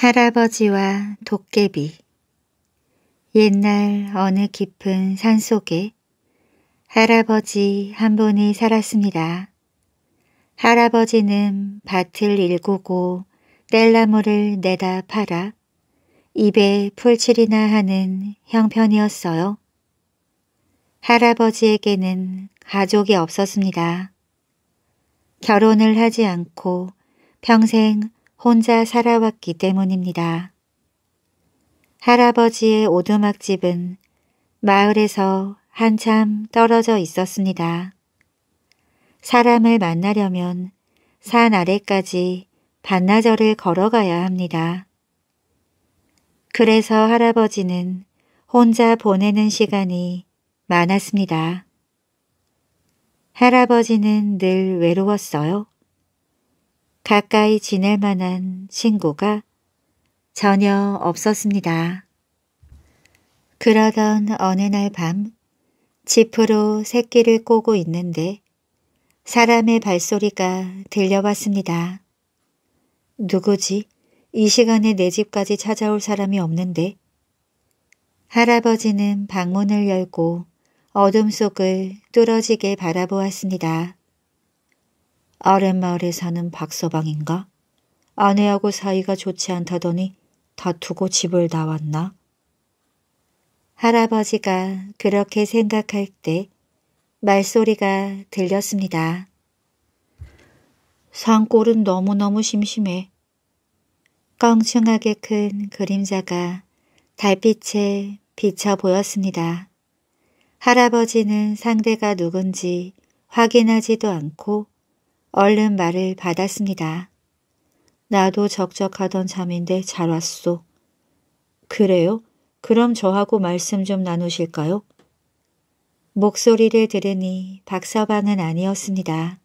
할아버지와 도깨비 옛날 어느 깊은 산속에 할아버지 한 분이 살았습니다. 할아버지는 밭을 일구고 땔나무를 내다 팔아 입에 풀칠이나 하는 형편이었어요. 할아버지에게는 가족이 없었습니다. 결혼을 하지 않고 평생 혼자 살아왔기 때문입니다. 할아버지의 오두막집은 마을에서 한참 떨어져 있었습니다. 사람을 만나려면 산 아래까지 반나절을 걸어가야 합니다. 그래서 할아버지는 혼자 보내는 시간이 많았습니다. 할아버지는 늘 외로웠어요. 가까이 지낼 만한 친구가 전혀 없었습니다. 그러던 어느 날밤 지프로 새끼를 꼬고 있는데 사람의 발소리가 들려왔습니다. 누구지? 이 시간에 내 집까지 찾아올 사람이 없는데 할아버지는 방문을 열고 어둠 속을 뚫어지게 바라보았습니다. 아랫마을에 사는 박서방인가? 아내하고 사이가 좋지 않다더니 다투고 집을 나왔나? 할아버지가 그렇게 생각할 때 말소리가 들렸습니다. 산골은 너무너무 심심해. 껑충하게 큰 그림자가 달빛에 비쳐 보였습니다. 할아버지는 상대가 누군지 확인하지도 않고 얼른 말을 받았습니다. 나도 적적하던 잠인데 잘 왔소. 그래요? 그럼 저하고 말씀 좀 나누실까요? 목소리를 들으니 박서방은 아니었습니다.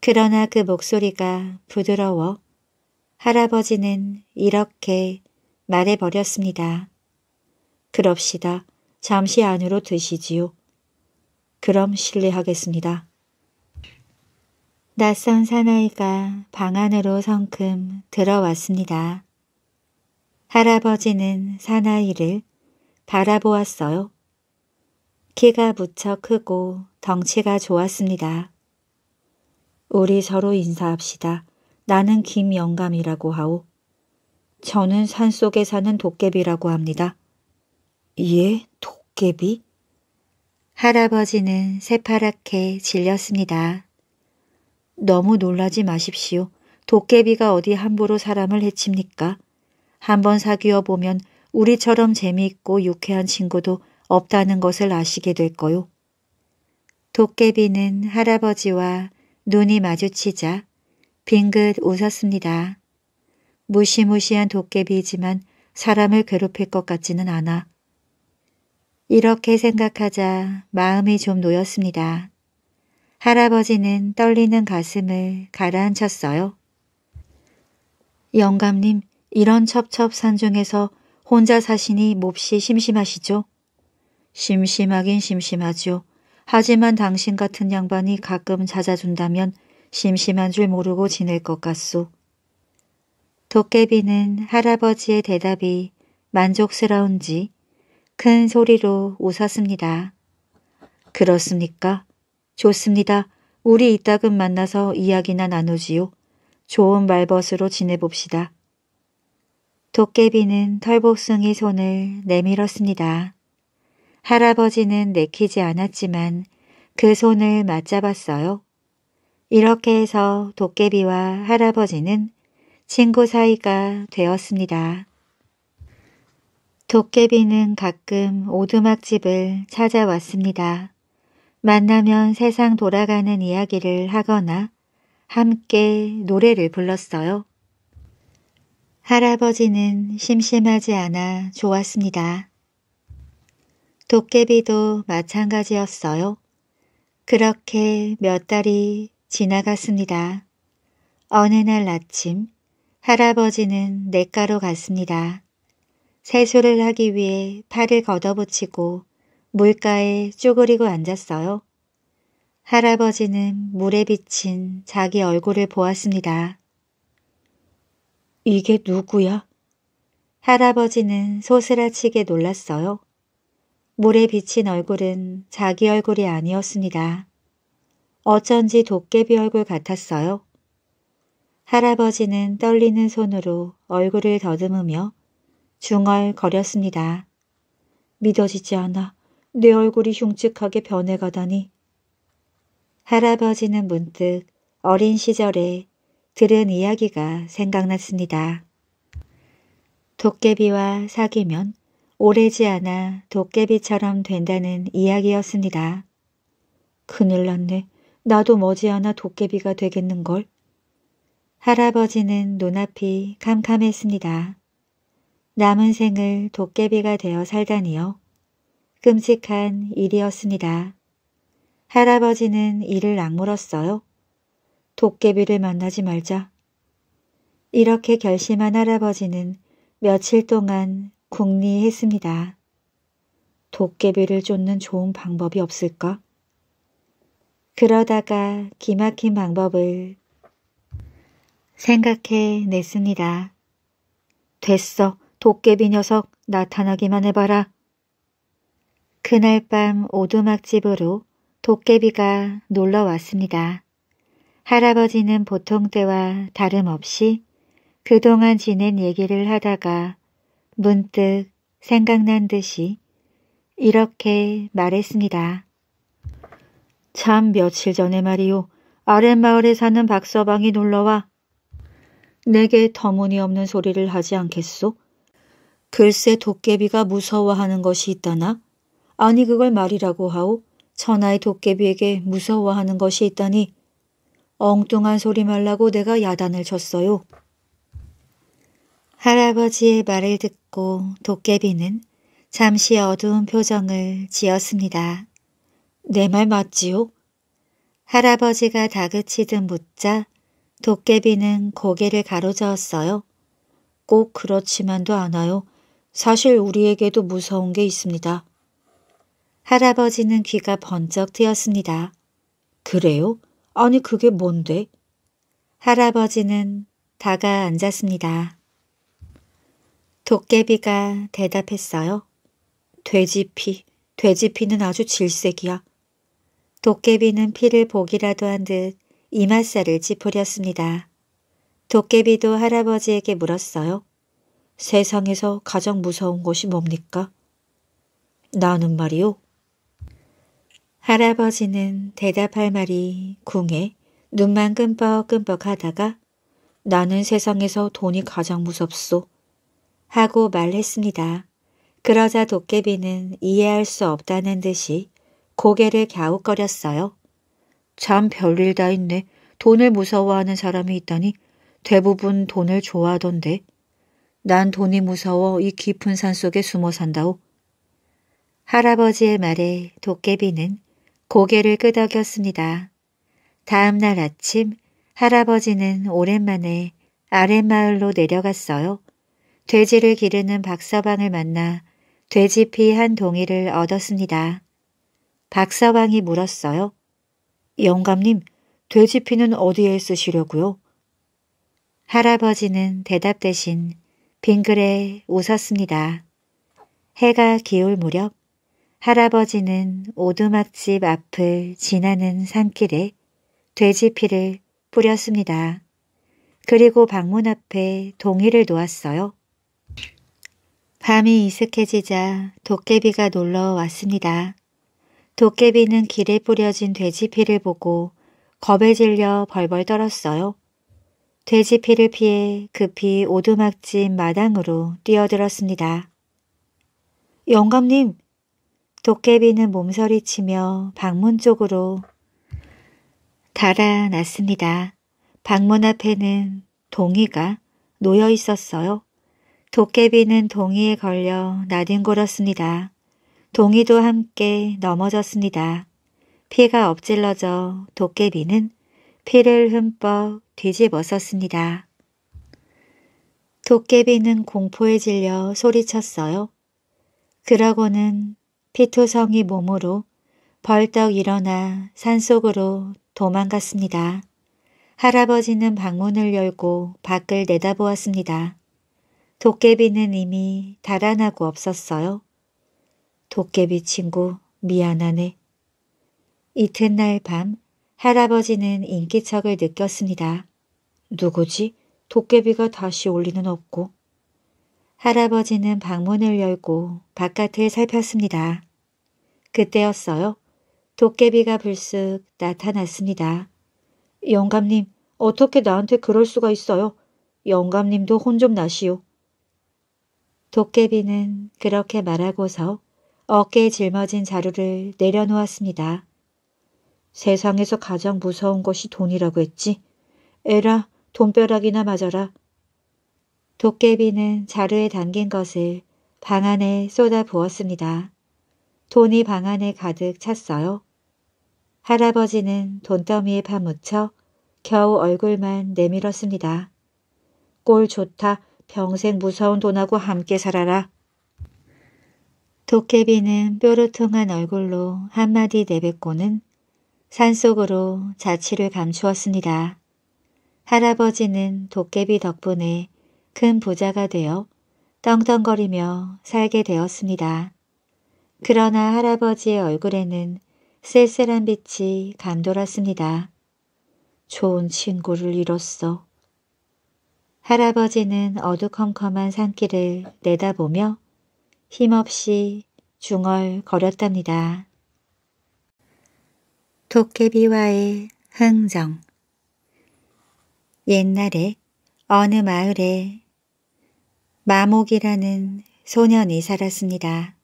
그러나 그 목소리가 부드러워 할아버지는 이렇게 말해버렸습니다. 그럽시다. 잠시 안으로 드시지요. 그럼 실례하겠습니다. 낯선 사나이가 방 안으로 성큼 들어왔습니다. 할아버지는 사나이를 바라보았어요. 키가 무척 크고 덩치가 좋았습니다. 우리 서로 인사합시다. 나는 김영감이라고 하오. 저는 산속에 사는 도깨비라고 합니다. 예, 도깨비? 할아버지는 새파랗게 질렸습니다. 너무 놀라지 마십시오. 도깨비가 어디 함부로 사람을 해칩니까? 한번 사귀어 보면 우리처럼 재미있고 유쾌한 친구도 없다는 것을 아시게 될 거요. 도깨비는 할아버지와 눈이 마주치자 빙긋 웃었습니다. 무시무시한 도깨비이지만 사람을 괴롭힐 것 같지는 않아. 이렇게 생각하자 마음이 좀 놓였습니다. 할아버지는 떨리는 가슴을 가라앉혔어요. 영감님, 이런 첩첩산중에서 혼자 사시니 몹시 심심하시죠? 심심하긴 심심하죠. 하지만 당신 같은 양반이 가끔 찾아준다면 심심한 줄 모르고 지낼 것 같소. 도깨비는 할아버지의 대답이 만족스러운지 큰 소리로 웃었습니다. 그렇습니까? 좋습니다. 우리 이따금 만나서 이야기나 나누지요. 좋은 말벗으로 지내봅시다. 도깨비는 털복숭이 손을 내밀었습니다. 할아버지는 내키지 않았지만 그 손을 맞잡았어요. 이렇게 해서 도깨비와 할아버지는 친구 사이가 되었습니다. 도깨비는 가끔 오두막집을 찾아왔습니다. 만나면 세상 돌아가는 이야기를 하거나 함께 노래를 불렀어요. 할아버지는 심심하지 않아 좋았습니다. 도깨비도 마찬가지였어요. 그렇게 몇 달이 지나갔습니다. 어느 날 아침 할아버지는 내가로 갔습니다. 세수를 하기 위해 팔을 걷어붙이고 물가에 쪼그리고 앉았어요. 할아버지는 물에 비친 자기 얼굴을 보았습니다. 이게 누구야? 할아버지는 소스라치게 놀랐어요. 물에 비친 얼굴은 자기 얼굴이 아니었습니다. 어쩐지 도깨비 얼굴 같았어요. 할아버지는 떨리는 손으로 얼굴을 더듬으며 중얼거렸습니다. 믿어지지 않아. 내 얼굴이 흉측하게 변해가다니. 할아버지는 문득 어린 시절에 들은 이야기가 생각났습니다. 도깨비와 사귀면 오래지 않아 도깨비처럼 된다는 이야기였습니다. 큰일 났네. 나도 머지않아 도깨비가 되겠는걸. 할아버지는 눈앞이 캄캄했습니다. 남은 생을 도깨비가 되어 살다니요. 끔찍한 일이었습니다. 할아버지는 이를 악물었어요. 도깨비를 만나지 말자. 이렇게 결심한 할아버지는 며칠 동안 궁리했습니다. 도깨비를 쫓는 좋은 방법이 없을까? 그러다가 기막힌 방법을 생각해 냈습니다. 됐어. 도깨비 녀석 나타나기만 해봐라. 그날 밤 오두막집으로 도깨비가 놀러 왔습니다. 할아버지는 보통 때와 다름없이 그동안 지낸 얘기를 하다가 문득 생각난 듯이 이렇게 말했습니다. 참 며칠 전에 말이요. 아랫마을에 사는 박서방이 놀러와 내게 터무니없는 소리를 하지 않겠소? 글쎄 도깨비가 무서워하는 것이 있다나? 아니 그걸 말이라고 하오. 천하의 도깨비에게 무서워하는 것이 있다니 엉뚱한 소리 말라고 내가 야단을 쳤어요. 할아버지의 말을 듣고 도깨비는 잠시 어두운 표정을 지었습니다. 내 말 맞지요? 할아버지가 다그치듯 묻자 도깨비는 고개를 가로저었어요. 꼭 그렇지만도 않아요. 사실 우리에게도 무서운 게 있습니다. 할아버지는 귀가 번쩍 트였습니다. 그래요? 아니 그게 뭔데? 할아버지는 다가 앉았습니다. 도깨비가 대답했어요. 돼지피, 돼지피는 아주 질색이야. 도깨비는 피를 보기라도 한 듯 이마살을 찌푸렸습니다. 도깨비도 할아버지에게 물었어요. 세상에서 가장 무서운 것이 뭡니까? 나는 말이요. 할아버지는 대답할 말이 궁해 눈만 끔뻑끔뻑 하다가 나는 세상에서 돈이 가장 무섭소 하고 말했습니다. 그러자 도깨비는 이해할 수 없다는 듯이 고개를 갸웃거렸어요. 참 별일 다 있네. 돈을 무서워하는 사람이 있다니 대부분 돈을 좋아하던데. 난 돈이 무서워 이 깊은 산속에 숨어 산다오. 할아버지의 말에 도깨비는 고개를 끄덕였습니다. 다음 날 아침 할아버지는 오랜만에 아랫마을로 내려갔어요. 돼지를 기르는 박서방을 만나 돼지피 한동의를 얻었습니다. 박서방이 물었어요. 영감님, 돼지피는 어디에 쓰시려고요? 할아버지는 대답 대신 빙그레 웃었습니다. 해가 기울 무렵 할아버지는 오두막집 앞을 지나는 산길에 돼지피를 뿌렸습니다. 그리고 방문 앞에 동의를 놓았어요. 밤이 이슥해지자 도깨비가 놀러 왔습니다. 도깨비는 길에 뿌려진 돼지피를 보고 겁에 질려 벌벌 떨었어요. 돼지피를 피해 급히 오두막집 마당으로 뛰어들었습니다. 영감님, 도깨비는 몸서리치며 방문 쪽으로 달아났습니다. 방문 앞에는 동이가 놓여 있었어요. 도깨비는 동이에 걸려 나뒹굴었습니다. 동이도 함께 넘어졌습니다. 피가 엎질러져 도깨비는 피를 흠뻑 뒤집어썼습니다. 도깨비는 공포에 질려 소리쳤어요. 그러고는 피투성이 몸으로 벌떡 일어나 산속으로 도망갔습니다. 할아버지는 방문을 열고 밖을 내다보았습니다. 도깨비는 이미 달아나고 없었어요. 도깨비 친구 미안하네. 이튿날 밤 할아버지는 인기척을 느꼈습니다. 누구지? 도깨비가 다시 올 리는 없고. 할아버지는 방문을 열고 바깥을 살폈습니다. 그때였어요. 도깨비가 불쑥 나타났습니다. 영감님, 어떻게 나한테 그럴 수가 있어요? 영감님도 혼 좀 나시오. 도깨비는 그렇게 말하고서 어깨에 짊어진 자루를 내려놓았습니다. 세상에서 가장 무서운 것이 돈이라고 했지. 에라, 돈벼락이나 맞아라. 도깨비는 자루에 담긴 것을 방 안에 쏟아 부었습니다. 돈이 방 안에 가득 찼어요. 할아버지는 돈더미에 파묻혀 겨우 얼굴만 내밀었습니다. 꼴 좋다. 평생 무서운 돈하고 함께 살아라. 도깨비는 뾰루퉁한 얼굴로 한마디 내뱉고는 산속으로 자취를 감추었습니다. 할아버지는 도깨비 덕분에 큰 부자가 되어 떵떵거리며 살게 되었습니다. 그러나 할아버지의 얼굴에는 쓸쓸한 빛이 감돌았습니다. 좋은 친구를 잃었어. 할아버지는 어두컴컴한 산길을 내다보며 힘없이 중얼거렸답니다. 도깨비와의 흥정 옛날에 어느 마을에 마목이라는 소년이 살았습니다.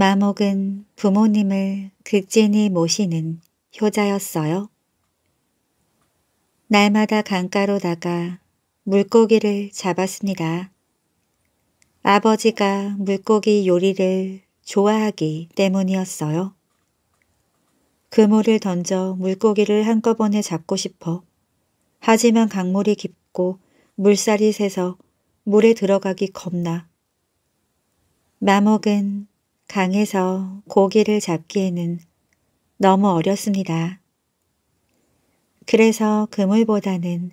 마목은 부모님을 극진히 모시는 효자였어요. 날마다 강가로 나가 물고기를 잡았습니다. 아버지가 물고기 요리를 좋아하기 때문이었어요. 그물을 던져 물고기를 한꺼번에 잡고 싶어. 하지만 강물이 깊고 물살이 새서 물에 들어가기 겁나. 마목은 강에서 고기를 잡기에는 너무 어렵습니다. 그래서 그물보다는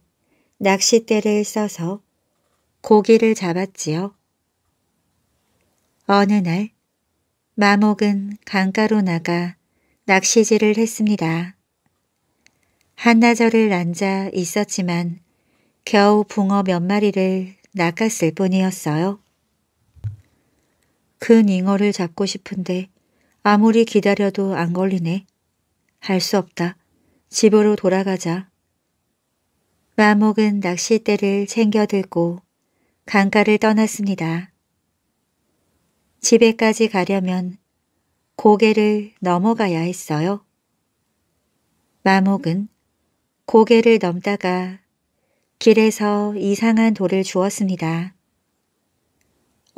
낚싯대를 써서 고기를 잡았지요. 어느 날 마목은 강가로 나가 낚시질을 했습니다. 한나절을 앉아 있었지만 겨우 붕어 몇 마리를 낚았을 뿐이었어요. 큰 잉어를 잡고 싶은데 아무리 기다려도 안 걸리네. 할 수 없다. 집으로 돌아가자. 마목은 낚싯대를 챙겨들고 강가를 떠났습니다. 집에까지 가려면 고개를 넘어가야 했어요. 마목은 고개를 넘다가 길에서 이상한 돌을 주었습니다.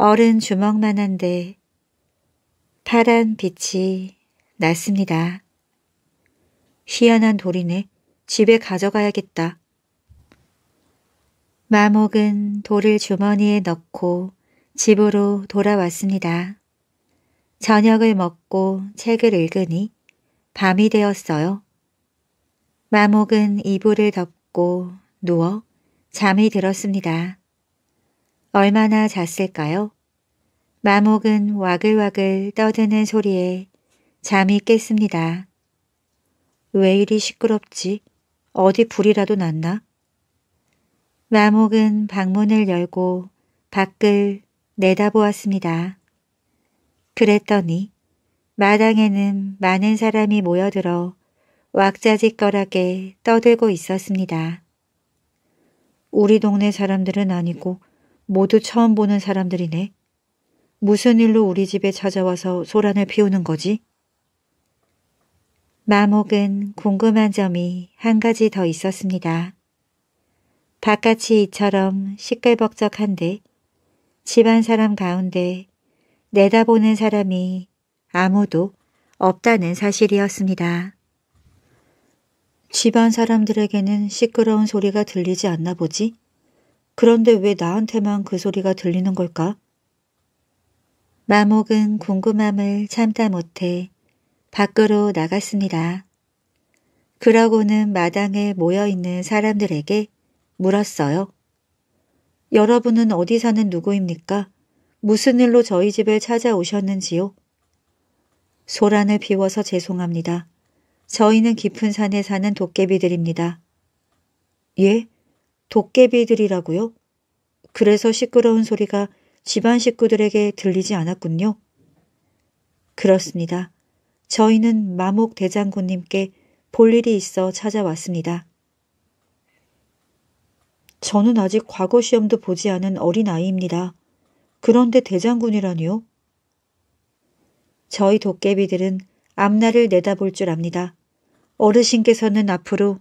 어른 주먹만한데 파란 빛이 났습니다. 희한한 돌이네. 집에 가져가야겠다. 마목은 돌을 주머니에 넣고 집으로 돌아왔습니다. 저녁을 먹고 책을 읽으니 밤이 되었어요. 마목은 이불을 덮고 누워 잠이 들었습니다. 얼마나 잤을까요? 마목은 와글와글 떠드는 소리에 잠이 깼습니다. 왜 이리 시끄럽지? 어디 불이라도 났나? 마목은 방문을 열고 밖을 내다보았습니다. 그랬더니 마당에는 많은 사람이 모여들어 왁자지껄하게 떠들고 있었습니다. 우리 동네 사람들은 아니고 모두 처음 보는 사람들이네. 무슨 일로 우리 집에 찾아와서 소란을 피우는 거지? 마목은 궁금한 점이 한 가지 더 있었습니다. 바깥이 이처럼 시끌벅적한데 집안 사람 가운데 내다보는 사람이 아무도 없다는 사실이었습니다. 집안 사람들에게는 시끄러운 소리가 들리지 않나 보지? 그런데 왜 나한테만 그 소리가 들리는 걸까? 마목은 궁금함을 참다 못해 밖으로 나갔습니다. 그러고는 마당에 모여있는 사람들에게 물었어요. 여러분은 어디 사는 누구입니까? 무슨 일로 저희 집에 찾아오셨는지요? 소란을 피워서 죄송합니다. 저희는 깊은 산에 사는 도깨비들입니다. 예? 도깨비들이라고요? 그래서 시끄러운 소리가 집안 식구들에게 들리지 않았군요. 그렇습니다. 저희는 마목 대장군님께 볼 일이 있어 찾아왔습니다. 저는 아직 과거 시험도 보지 않은 어린아이입니다. 그런데 대장군이라니요? 저희 도깨비들은 앞날을 내다볼 줄 압니다. 어르신께서는 앞으로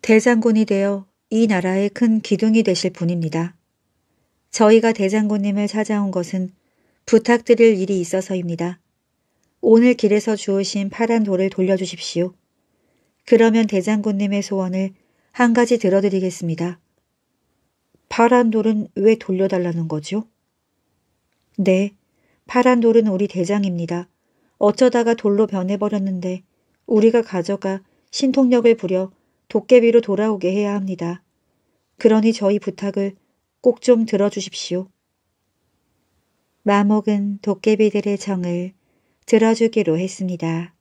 대장군이 되어 이 나라의 큰 기둥이 되실 분입니다. 저희가 대장군님을 찾아온 것은 부탁드릴 일이 있어서입니다. 오늘 길에서 주우신 파란 돌을 돌려주십시오. 그러면 대장군님의 소원을 한 가지 들어드리겠습니다. 파란 돌은 왜 돌려달라는 거죠? 네, 파란 돌은 우리 대장입니다. 어쩌다가 돌로 변해버렸는데 우리가 가져가 신통력을 부려 도깨비로 돌아오게 해야 합니다. 그러니 저희 부탁을 꼭 좀 들어주십시오. 마목은 도깨비들의 정을 들어주기로 했습니다.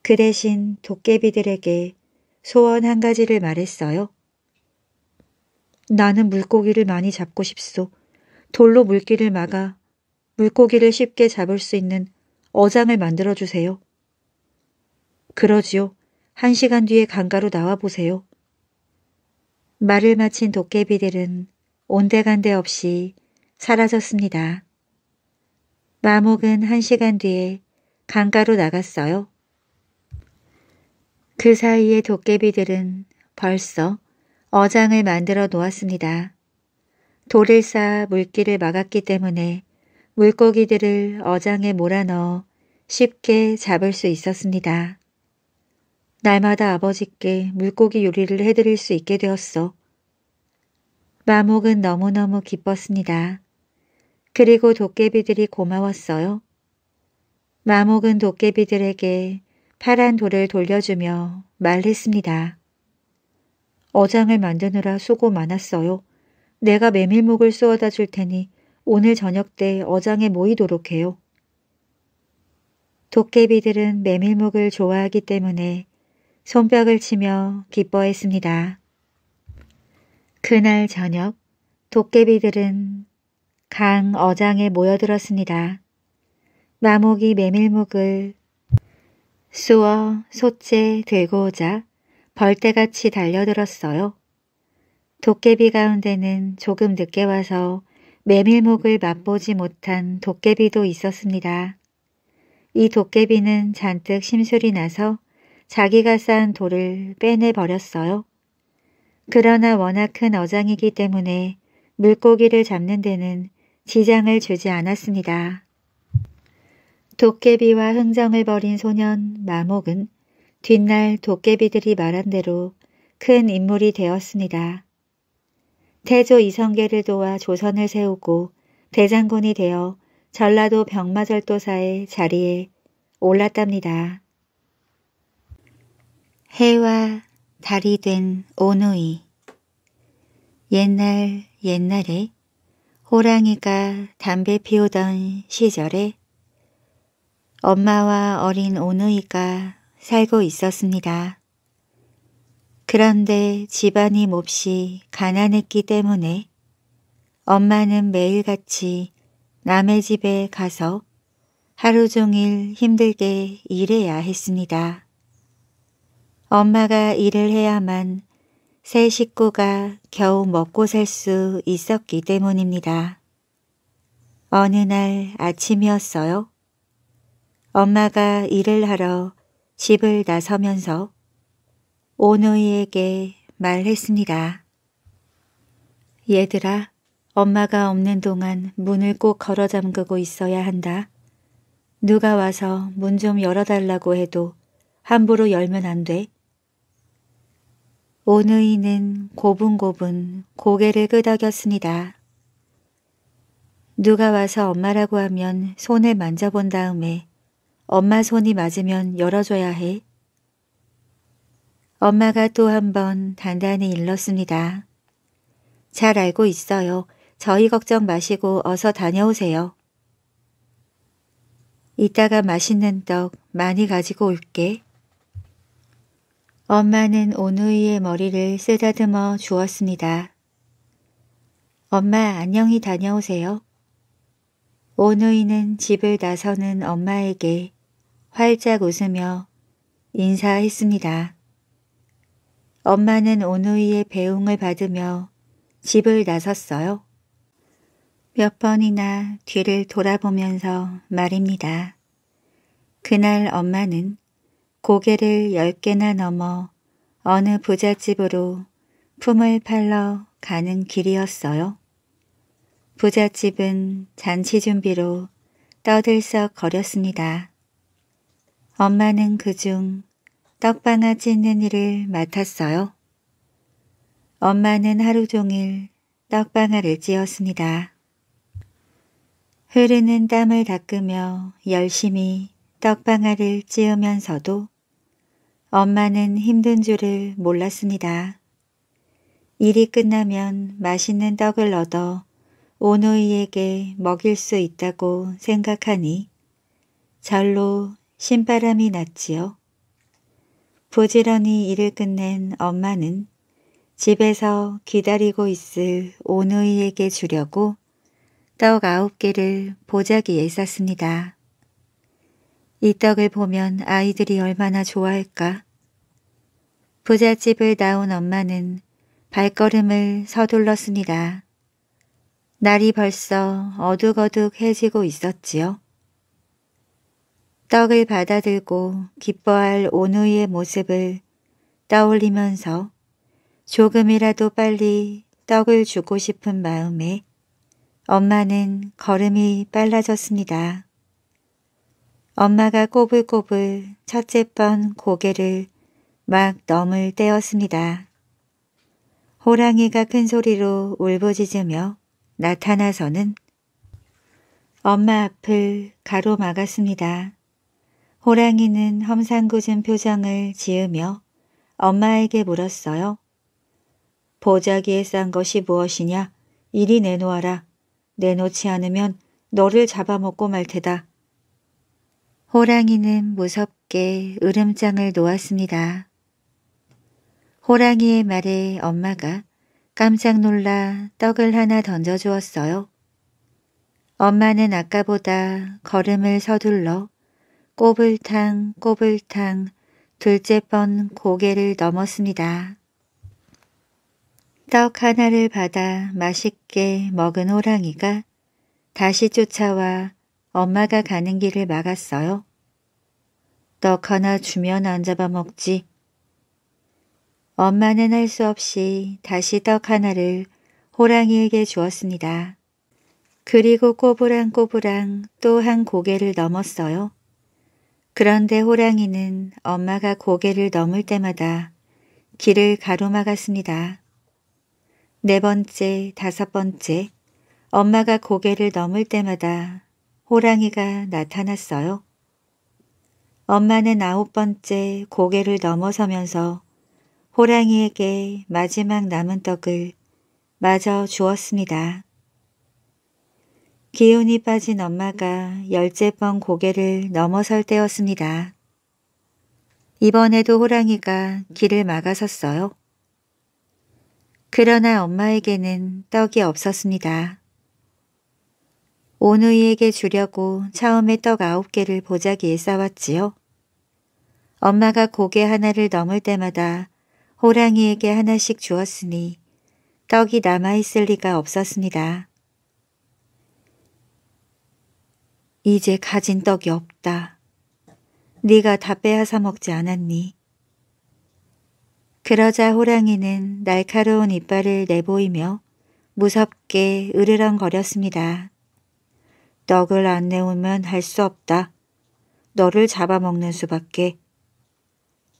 그 대신 도깨비들에게 소원 한 가지를 말했어요. 나는 물고기를 많이 잡고 싶소. 돌로 물기를 막아 물고기를 쉽게 잡을 수 있는 어장을 만들어주세요. 그러지요. 한 시간 뒤에 강가로 나와보세요. 말을 마친 도깨비들은 온데간데 없이 사라졌습니다. 마목은 한 시간 뒤에 강가로 나갔어요. 그 사이에 도깨비들은 벌써 어장을 만들어 놓았습니다. 돌을 쌓아 물기를 막았기 때문에 물고기들을 어장에 몰아넣어 쉽게 잡을 수 있었습니다. 날마다 아버지께 물고기 요리를 해드릴 수 있게 되었어. 마목은 너무너무 기뻤습니다. 그리고 도깨비들이 고마웠어요. 마목은 도깨비들에게 파란 돌을 돌려주며 말했습니다. 어장을 만드느라 수고 많았어요. 내가 메밀목을 쏘아다 줄 테니 오늘 저녁 때 어장에 모이도록 해요. 도깨비들은 메밀목을 좋아하기 때문에 손뼉을 치며 기뻐했습니다. 그날 저녁 도깨비들은 강 어장에 모여들었습니다. 마목이 메밀묵을 쏘어 소채 들고 오자 벌떼같이 달려들었어요. 도깨비 가운데는 조금 늦게 와서 메밀묵을 맛보지 못한 도깨비도 있었습니다. 이 도깨비는 잔뜩 심술이 나서 자기가 쌓은 돌을 빼내버렸어요. 그러나 워낙 큰 어장이기 때문에 물고기를 잡는 데는 지장을 주지 않았습니다. 도깨비와 흥정을 벌인 소년 마목은 뒷날 도깨비들이 말한 대로 큰 인물이 되었습니다. 태조 이성계를 도와 조선을 세우고 대장군이 되어 전라도 병마절도사의 자리에 올랐답니다. 해와 달이 된 오누이 옛날 옛날에 호랑이가 담배 피우던 시절에 엄마와 어린 오누이가 살고 있었습니다. 그런데 집안이 몹시 가난했기 때문에 엄마는 매일같이 남의 집에 가서 하루 종일 힘들게 일해야 했습니다. 엄마가 일을 해야만 세 식구가 겨우 먹고 살 수 있었기 때문입니다. 어느 날 아침이었어요. 엄마가 일을 하러 집을 나서면서 오누이에게 말했습니다. 얘들아, 엄마가 없는 동안 문을 꼭 걸어 잠그고 있어야 한다. 누가 와서 문 좀 열어달라고 해도 함부로 열면 안 돼. 오누이는 고분고분 고개를 끄덕였습니다. 누가 와서 엄마라고 하면 손을 만져본 다음에 엄마 손이 맞으면 열어줘야 해. 엄마가 또 한 번 단단히 일렀습니다. 잘 알고 있어요. 저희 걱정 마시고 어서 다녀오세요. 이따가 맛있는 떡 많이 가지고 올게. 엄마는 오누이의 머리를 쓰다듬어 주었습니다. 엄마 안녕히 다녀오세요. 오누이는 집을 나서는 엄마에게 활짝 웃으며 인사했습니다. 엄마는 오누이의 배웅을 받으며 집을 나섰어요. 몇 번이나 뒤를 돌아보면서 말입니다. 그날 엄마는 고개를 열 개나 넘어 어느 부잣집으로 품을 팔러 가는 길이었어요. 부잣집은 잔치 준비로 떠들썩 거렸습니다. 엄마는 그중 떡방아 찢는 일을 맡았어요. 엄마는 하루 종일 떡방아를 찧었습니다. 흐르는 땀을 닦으며 열심히 떡방아를 찧으면서도 엄마는 힘든 줄을 몰랐습니다. 일이 끝나면 맛있는 떡을 얻어 오노이에게 먹일 수 있다고 생각하니 절로 신바람이 났지요. 부지런히 일을 끝낸 엄마는 집에서 기다리고 있을 오누이에게 주려고 떡 아홉 개를 보자기에 쌌습니다. 이 떡을 보면 아이들이 얼마나 좋아할까. 부잣집을 나온 엄마는 발걸음을 서둘렀습니다. 날이 벌써 어둑어둑해지고 있었지요. 떡을 받아들고 기뻐할 오누이의 모습을 떠올리면서 조금이라도 빨리 떡을 주고 싶은 마음에 엄마는 걸음이 빨라졌습니다. 엄마가 꼬불꼬불 첫째 번 고개를 막 넘을 때였습니다. 호랑이가 큰 소리로 울부짖으며 나타나서는 엄마 앞을 가로막았습니다. 호랑이는 험상궂은 표정을 지으며 엄마에게 물었어요. 보자기에 싼 것이 무엇이냐? 이리 내놓아라. 내놓지 않으면 너를 잡아먹고 말 테다. 호랑이는 무섭게 으름장을 놓았습니다. 호랑이의 말에 엄마가 깜짝 놀라 떡을 하나 던져주었어요. 엄마는 아까보다 걸음을 서둘러 꼬불탕 꼬불탕 둘째 번 고개를 넘었습니다. 떡 하나를 받아 맛있게 먹은 호랑이가 다시 쫓아와 엄마가 가는 길을 막았어요. 떡 하나 주면 안 잡아먹지. 엄마는 할 수 없이 다시 떡 하나를 호랑이에게 주었습니다. 그리고 꼬부랑꼬부랑 또 한 고개를 넘었어요. 그런데 호랑이는 엄마가 고개를 넘을 때마다 길을 가로막았습니다. 네 번째, 다섯 번째, 엄마가 고개를 넘을 때마다 호랑이가 나타났어요. 엄마는 아홉 번째 고개를 넘어서면서 호랑이에게 마지막 남은 떡을 마저 주었습니다. 기운이 빠진 엄마가 열째 번 고개를 넘어설 때였습니다. 이번에도 호랑이가 길을 막아섰어요. 그러나 엄마에게는 떡이 없었습니다. 오누이에게 주려고 처음에 떡 아홉 개를 보자기에 싸왔지요. 엄마가 고개 하나를 넘을 때마다 호랑이에게 하나씩 주었으니 떡이 남아있을 리가 없었습니다. 이제 가진 떡이 없다. 네가 다 빼앗아 먹지 않았니? 그러자 호랑이는 날카로운 이빨을 내보이며 무섭게 으르렁거렸습니다. 떡을 안 내오면 할 수 없다. 너를 잡아먹는 수밖에.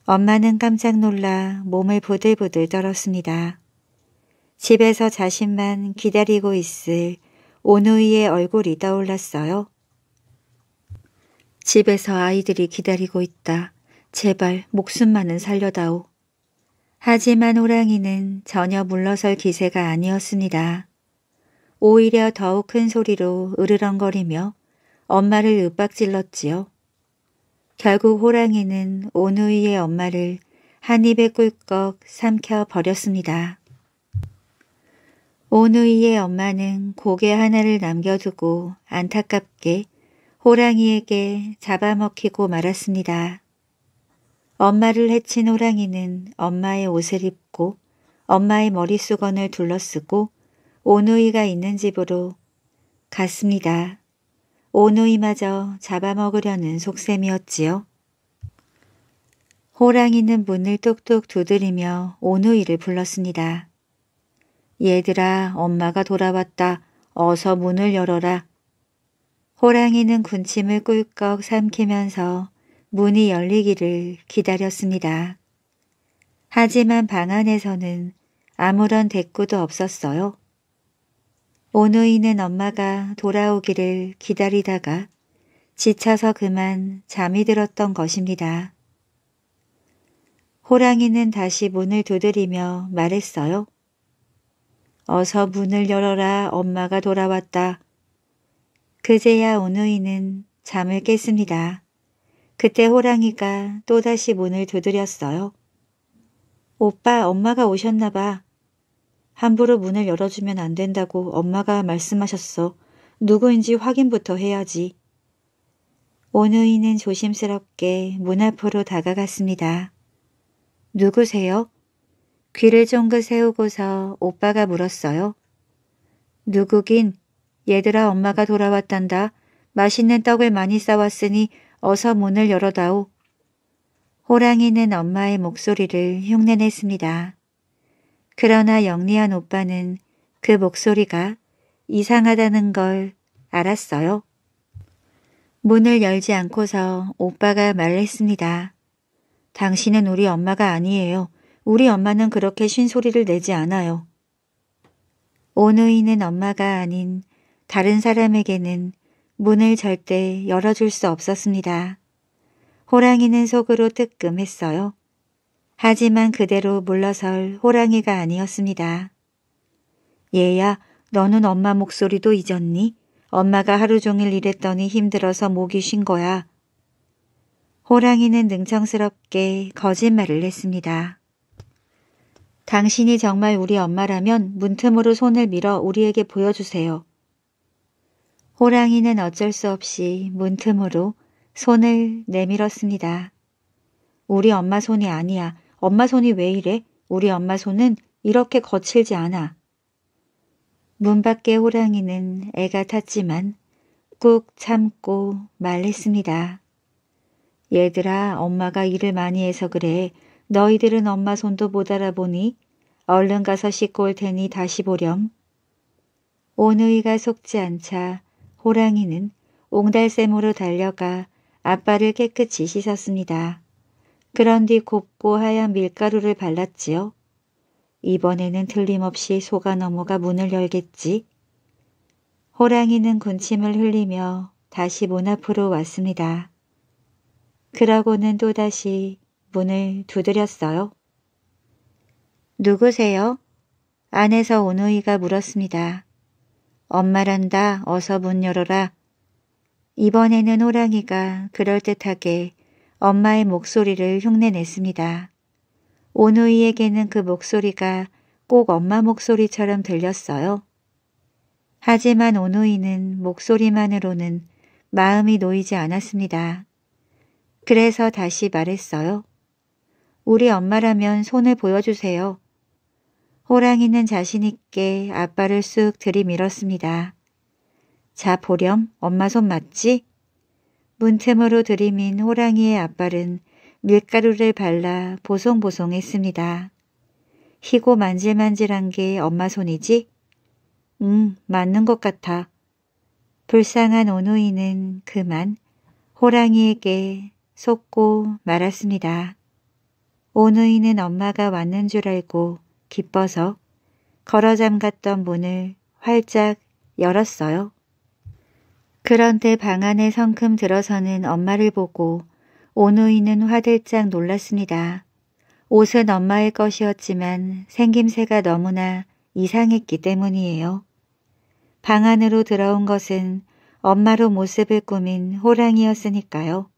엄마는 깜짝 놀라 몸을 부들부들 떨었습니다. 집에서 자신만 기다리고 있을 오누이의 얼굴이 떠올랐어요. 집에서 아이들이 기다리고 있다. 제발 목숨만은 살려다오. 하지만 호랑이는 전혀 물러설 기세가 아니었습니다. 오히려 더욱 큰 소리로 으르렁거리며 엄마를 윽박질렀지요. 결국 호랑이는 오누이의 엄마를 한 입에 꿀꺽 삼켜버렸습니다. 오누이의 엄마는 고개 하나를 남겨두고 안타깝게 호랑이에게 잡아먹히고 말았습니다. 엄마를 해친 호랑이는 엄마의 옷을 입고 엄마의 머리수건을 둘러쓰고 오누이가 있는 집으로 갔습니다. 오누이마저 잡아먹으려는 속셈이었지요. 호랑이는 문을 뚝뚝 두드리며 오누이를 불렀습니다. 얘들아 엄마가 돌아왔다. 어서 문을 열어라. 호랑이는 군침을 꿀꺽 삼키면서 문이 열리기를 기다렸습니다. 하지만 방 안에서는 아무런 대꾸도 없었어요. 오누이는 엄마가 돌아오기를 기다리다가 지쳐서 그만 잠이 들었던 것입니다. 호랑이는 다시 문을 두드리며 말했어요. 어서 문을 열어라 엄마가 돌아왔다. 그제야 오누이는 잠을 깼습니다. 그때 호랑이가 또다시 문을 두드렸어요. 오빠 엄마가 오셨나 봐. 함부로 문을 열어주면 안 된다고 엄마가 말씀하셨어. 누구인지 확인부터 해야지. 오누이는 조심스럽게 문 앞으로 다가갔습니다. 누구세요? 귀를 쫑긋 세우고서 오빠가 물었어요. 누구긴 얘들아 엄마가 돌아왔단다. 맛있는 떡을 많이 싸왔으니 어서 문을 열어다오. 호랑이는 엄마의 목소리를 흉내냈습니다. 그러나 영리한 오빠는 그 목소리가 이상하다는 걸 알았어요. 문을 열지 않고서 오빠가 말했습니다. 당신은 우리 엄마가 아니에요. 우리 엄마는 그렇게 쉰소리를 내지 않아요. 오누이는 엄마가 아닌 다른 사람에게는 문을 절대 열어줄 수 없었습니다. 호랑이는 속으로 뜨끔했어요. 하지만 그대로 물러설 호랑이가 아니었습니다. 얘야, 너는 엄마 목소리도 잊었니? 엄마가 하루 종일 일했더니 힘들어서 목이 쉰 거야. 호랑이는 능청스럽게 거짓말을 했습니다. 당신이 정말 우리 엄마라면 문틈으로 손을 밀어 우리에게 보여주세요. 호랑이는 어쩔 수 없이 문틈으로 손을 내밀었습니다. 우리 엄마 손이 아니야. 엄마 손이 왜 이래? 우리 엄마 손은 이렇게 거칠지 않아. 문 밖의 호랑이는 애가 탔지만 꾹 참고 말했습니다. 얘들아, 엄마가 일을 많이 해서 그래. 너희들은 엄마 손도 못 알아보니 얼른 가서 씻고 올 테니 다시 보렴. 오누이가 속지 않자 호랑이는 옹달샘으로 달려가 아빠를 깨끗이 씻었습니다. 그런 뒤 곱고 하얀 밀가루를 발랐지요. 이번에는 틀림없이 소가 넘어가 문을 열겠지. 호랑이는 군침을 흘리며 다시 문 앞으로 왔습니다. 그러고는 또다시 문을 두드렸어요. 누구세요? 안에서 오누이가 물었습니다. 엄마란다 어서 문 열어라. 이번에는 호랑이가 그럴듯하게 엄마의 목소리를 흉내냈습니다. 오누이에게는 그 목소리가 꼭 엄마 목소리처럼 들렸어요. 하지만 오누이는 목소리만으로는 마음이 놓이지 않았습니다. 그래서 다시 말했어요. 우리 엄마라면 손을 보여주세요. 호랑이는 자신있게 아빠를 쑥 들이밀었습니다. 자, 보렴. 엄마 손 맞지? 문체모로 들이민 호랑이의 앞발은 밀가루를 발라 보송보송했습니다. 희고 만질만질한 게 엄마 손이지? 응, 맞는 것 같아. 불쌍한 오누이는 그만 호랑이에게 속고 말았습니다. 오누이는 엄마가 왔는 줄 알고 기뻐서 걸어 잠갔던 문을 활짝 열었어요. 그런데 방 안에 성큼 들어서는 엄마를 보고 오누이는 화들짝 놀랐습니다. 옷은 엄마의 것이었지만 생김새가 너무나 이상했기 때문이에요. 방 안으로 들어온 것은 엄마로 모습을 꾸민 호랑이였으니까요.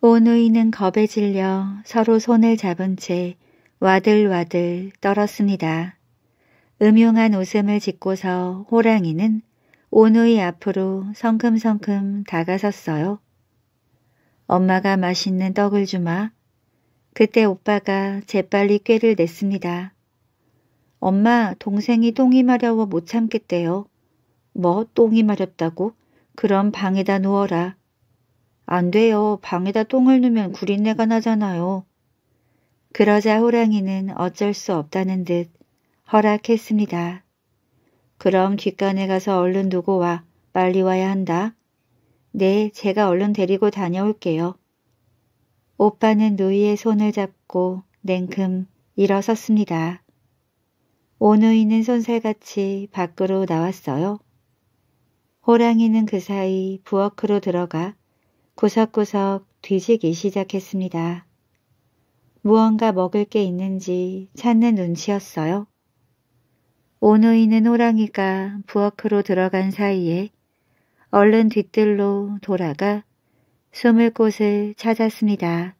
오누이는 겁에 질려 서로 손을 잡은 채 와들와들 떨었습니다. 음흉한 웃음을 짓고서 호랑이는 오누이 앞으로 성큼성큼 다가섰어요. 엄마가 맛있는 떡을 주마. 그때 오빠가 재빨리 꾀를 냈습니다. 엄마 동생이 똥이 마려워 못 참겠대요. 뭐 똥이 마렵다고? 그럼 방에다 누워라. 안 돼요. 방에다 똥을 누면 구린내가 나잖아요. 그러자 호랑이는 어쩔 수 없다는 듯 허락했습니다. 그럼 뒷간에 가서 얼른 두고 와. 빨리 와야 한다. 네, 제가 얼른 데리고 다녀올게요. 오빠는 누이의 손을 잡고 냉큼 일어섰습니다. 오누이는 손살같이 밖으로 나왔어요. 호랑이는 그 사이 부엌으로 들어가 구석구석 뒤지기 시작했습니다. 무언가 먹을 게 있는지 찾는 눈치였어요. 오누이는 호랑이가 부엌으로 들어간 사이에 얼른 뒤뜰로 돌아가 숨을 곳을 찾았습니다.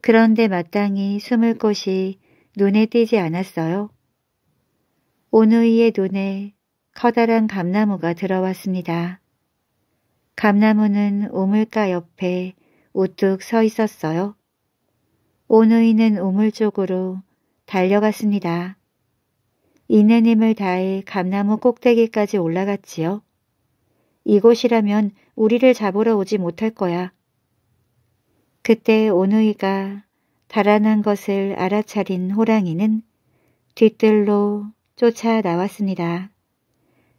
그런데 마땅히 숨을 곳이 눈에 띄지 않았어요. 오누이의 눈에 커다란 감나무가 들어왔습니다. 감나무는 우물가 옆에 우뚝 서 있었어요. 오누이는 우물 쪽으로 달려갔습니다. 이는 힘을 다해 감나무 꼭대기까지 올라갔지요. 이곳이라면 우리를 잡으러 오지 못할 거야. 그때 오누이가 달아난 것을 알아차린 호랑이는 뒤뜰로 쫓아 나왔습니다.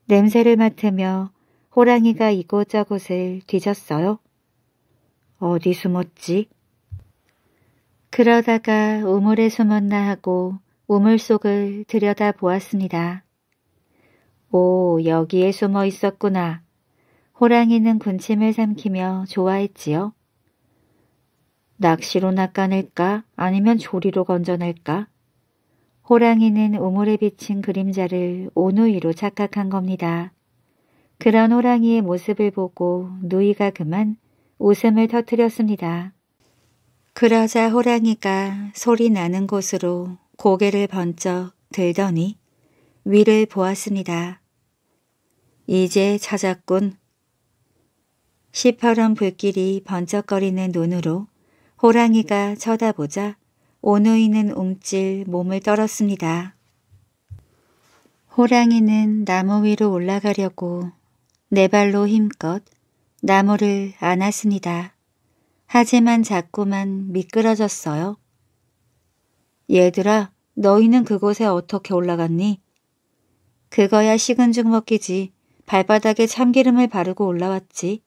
냄새를 맡으며 호랑이가 이곳저곳을 뒤졌어요. 어디 숨었지? 그러다가 우물에 숨었나 하고 우물 속을 들여다보았습니다. 오, 여기에 숨어 있었구나. 호랑이는 군침을 삼키며 좋아했지요. 낚시로 낚아낼까 아니면 조리로 건져낼까? 호랑이는 우물에 비친 그림자를 온누이로 착각한 겁니다. 그런 호랑이의 모습을 보고 누이가 그만 웃음을 터뜨렸습니다. 그러자 호랑이가 소리 나는 곳으로 고개를 번쩍 들더니 위를 보았습니다. 이제 찾았군. 시퍼런 불길이 번쩍거리는 눈으로 호랑이가 쳐다보자 오누이는 움찔 몸을 떨었습니다. 호랑이는 나무 위로 올라가려고 네 발로 힘껏 나무를 안았습니다. 하지만 자꾸만 미끄러졌어요. 얘들아, 너희는 그곳에 어떻게 올라갔니? 그거야 식은 죽 먹기지. 발바닥에 참기름을 바르고 올라왔지.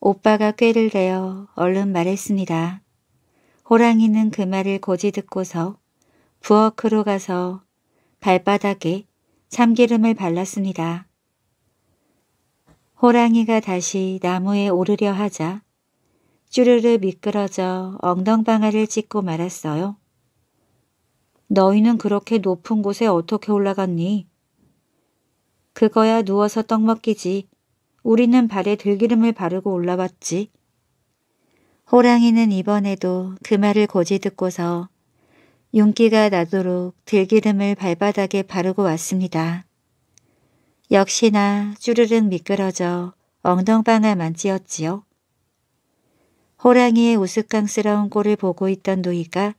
오빠가 꾀를 대어 얼른 말했습니다. 호랑이는 그 말을 고지 듣고서 부엌으로 가서 발바닥에 참기름을 발랐습니다. 호랑이가 다시 나무에 오르려 하자 쭈르르 미끄러져 엉덩방아를 찢고 말았어요. 너희는 그렇게 높은 곳에 어떻게 올라갔니? 그거야 누워서 떡 먹기지. 우리는 발에 들기름을 바르고 올라왔지. 호랑이는 이번에도 그 말을 고지 듣고서 윤기가 나도록 들기름을 발바닥에 바르고 왔습니다. 역시나 쭈르륵 미끄러져 엉덩방아 만찌었지요. 호랑이의 우스꽝스러운 꼴을 보고 있던 누이가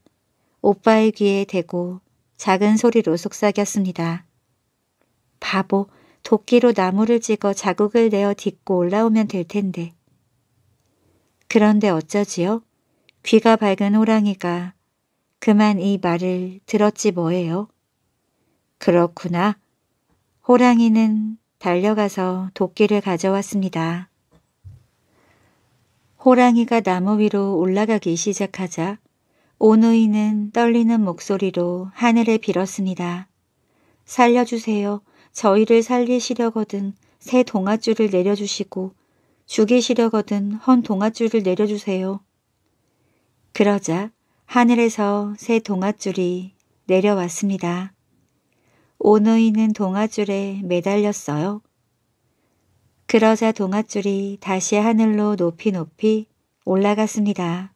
오빠의 귀에 대고 작은 소리로 속삭였습니다. 바보, 도끼로 나무를 찍어 자국을 내어 딛고 올라오면 될 텐데. 그런데 어쩌지요? 귀가 밝은 호랑이가 그만 이 말을 들었지 뭐예요? 그렇구나. 호랑이는 달려가서 도끼를 가져왔습니다. 호랑이가 나무 위로 올라가기 시작하자 오누이는 떨리는 목소리로 하늘에 빌었습니다. 살려주세요. 저희를 살리시려거든 새 동아줄을 내려주시고 죽이시려거든 헌 동아줄을 내려주세요. 그러자 하늘에서 새 동아줄이 내려왔습니다. 오누이는 동아줄에 매달렸어요. 그러자 동아줄이 다시 하늘로 높이 높이 올라갔습니다.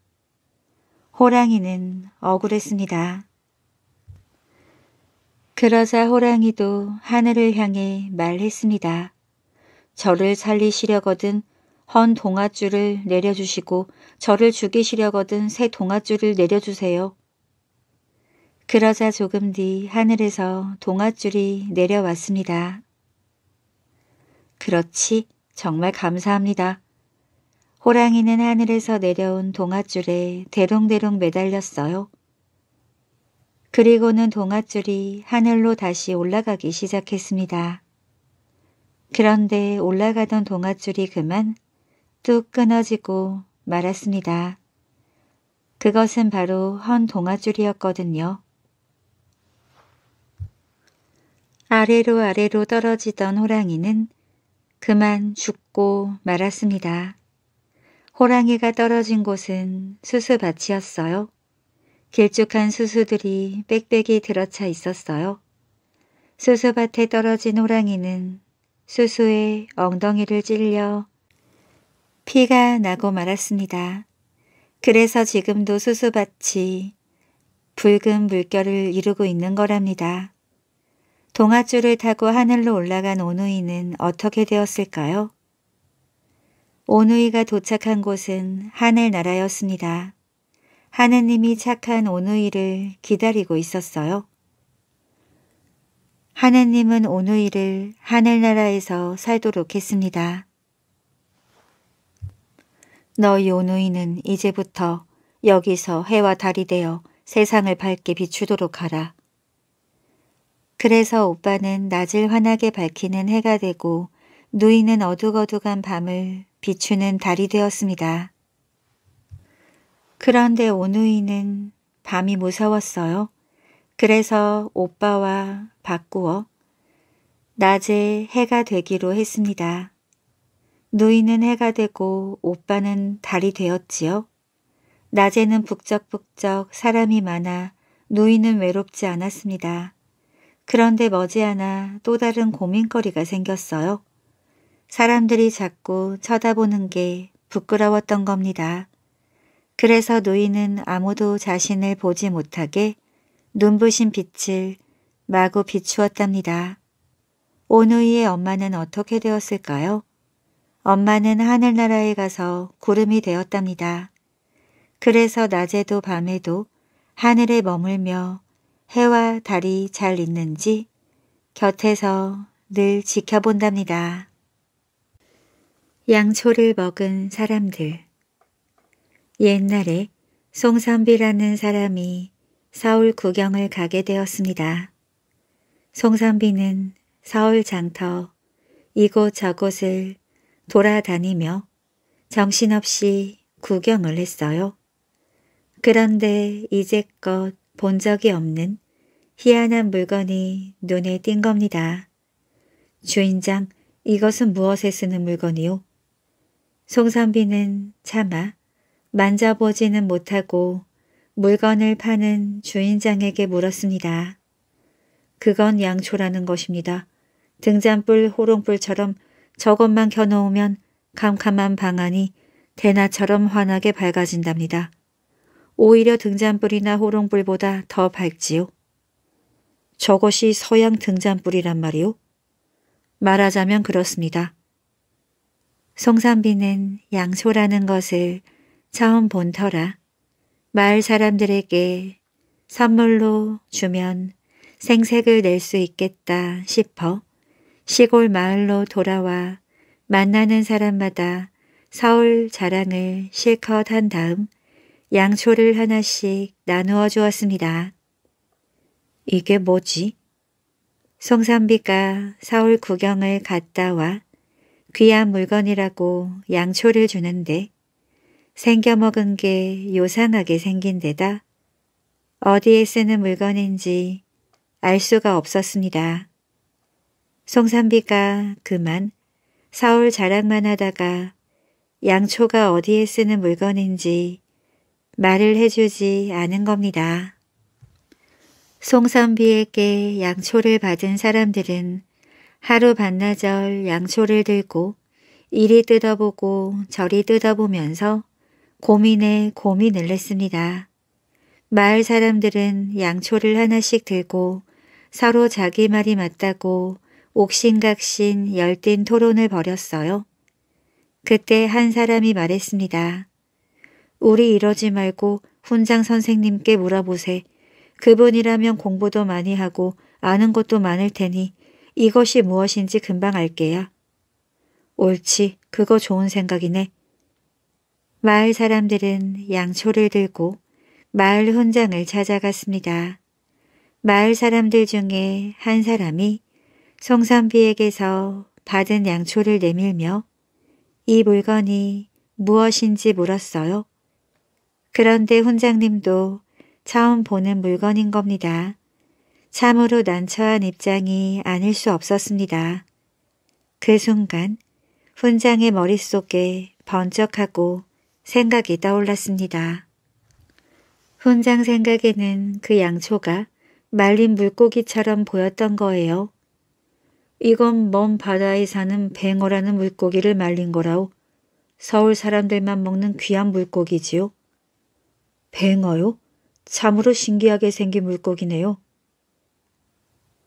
호랑이는 억울했습니다. 그러자 호랑이도 하늘을 향해 말했습니다. 저를 살리시려거든 헌 동아줄을 내려주시고 저를 죽이시려거든 새 동아줄을 내려주세요. 그러자 조금 뒤 하늘에서 동아줄이 내려왔습니다. 그렇지, 정말 감사합니다. 호랑이는 하늘에서 내려온 동아줄에 대롱대롱 매달렸어요. 그리고는 동아줄이 하늘로 다시 올라가기 시작했습니다. 그런데 올라가던 동아줄이 그만 뚝 끊어지고 말았습니다. 그것은 바로 헌 동아줄이었거든요. 아래로 아래로 떨어지던 호랑이는 그만 죽고 말았습니다. 호랑이가 떨어진 곳은 수수밭이었어요. 길쭉한 수수들이 빽빽이 들어차 있었어요. 수수밭에 떨어진 호랑이는 수수의 엉덩이를 찔려 피가 나고 말았습니다. 그래서 지금도 수수밭이 붉은 물결을 이루고 있는 거랍니다. 동아줄을 타고 하늘로 올라간 오누이는 어떻게 되었을까요? 오누이가 도착한 곳은 하늘나라였습니다. 하느님이 착한 오누이를 기다리고 있었어요. 하느님은 오누이를 하늘나라에서 살도록 했습니다. 너희 오누이는 이제부터 여기서 해와 달이 되어 세상을 밝게 비추도록 하라. 그래서 오빠는 낮을 환하게 밝히는 해가 되고 누이는 어둑어둑한 밤을 비추는 달이 되었습니다. 그런데 오누이는 밤이 무서웠어요. 그래서 오빠와 바꾸어 낮에 해가 되기로 했습니다. 누이는 해가 되고 오빠는 달이 되었지요. 낮에는 북적북적 사람이 많아 누이는 외롭지 않았습니다. 그런데 머지않아 또 다른 고민거리가 생겼어요. 사람들이 자꾸 쳐다보는 게 부끄러웠던 겁니다. 그래서 노인은 아무도 자신을 보지 못하게 눈부신 빛을 마구 비추었답니다. 오누이의 엄마는 어떻게 되었을까요? 엄마는 하늘나라에 가서 구름이 되었답니다. 그래서 낮에도 밤에도 하늘에 머물며 해와 달이 잘 있는지 곁에서 늘 지켜본답니다. 양초를 먹은 사람들 옛날에 송삼비라는 사람이 서울 구경을 가게 되었습니다. 송삼비는 서울 장터 이곳 저곳을 돌아다니며 정신없이 구경을 했어요. 그런데 이제껏 본 적이 없는 희한한 물건이 눈에 띈 겁니다. 주인장, 이것은 무엇에 쓰는 물건이요? 송선비는 차마 만져보지는 못하고 물건을 파는 주인장에게 물었습니다. 그건 양초라는 것입니다. 등잔불 호롱불처럼 저것만 켜놓으면 캄캄한 방 안이 대낮처럼 환하게 밝아진답니다. 오히려 등잔불이나 호롱불보다 더 밝지요. 저것이 서양 등잔불이란 말이요? 말하자면 그렇습니다. 송산비는 양소라는 것을 처음 본 터라 마을 사람들에게 선물로 주면 생색을 낼 수 있겠다 싶어 시골 마을로 돌아와 만나는 사람마다 서울 자랑을 실컷 한 다음 양초를 하나씩 나누어 주었습니다. 이게 뭐지? 송산비가 서울 구경을 갔다 와 귀한 물건이라고 양초를 주는데 생겨 먹은 게 요상하게 생긴 데다 어디에 쓰는 물건인지 알 수가 없었습니다. 송산비가 그만 서울 자랑만 하다가 양초가 어디에 쓰는 물건인지 말을 해주지 않은 겁니다. 송선비에게 양초를 받은 사람들은 하루 반나절 양초를 들고 이리 뜯어보고 저리 뜯어보면서 고민에 고민을 했습니다. 마을 사람들은 양초를 하나씩 들고 서로 자기 말이 맞다고 옥신각신 열띤 토론을 벌였어요. 그때 한 사람이 말했습니다. 우리 이러지 말고 훈장 선생님께 물어보세. 그분이라면 공부도 많이 하고 아는 것도 많을 테니 이것이 무엇인지 금방 알게요. 옳지, 그거 좋은 생각이네. 마을 사람들은 양초를 들고 마을 훈장을 찾아갔습니다. 마을 사람들 중에 한 사람이 송산비에게서 받은 양초를 내밀며 이 물건이 무엇인지 물었어요. 그런데 훈장님도 처음 보는 물건인 겁니다. 참으로 난처한 입장이 아닐 수 없었습니다. 그 순간 훈장의 머릿속에 번쩍하고 생각이 떠올랐습니다. 훈장 생각에는 그 양초가 말린 물고기처럼 보였던 거예요. 이건 먼 바다에 사는 뱅어라는 물고기를 말린 거라오. 서울 사람들만 먹는 귀한 물고기지요. 뱅어요? 참으로 신기하게 생긴 물고기네요.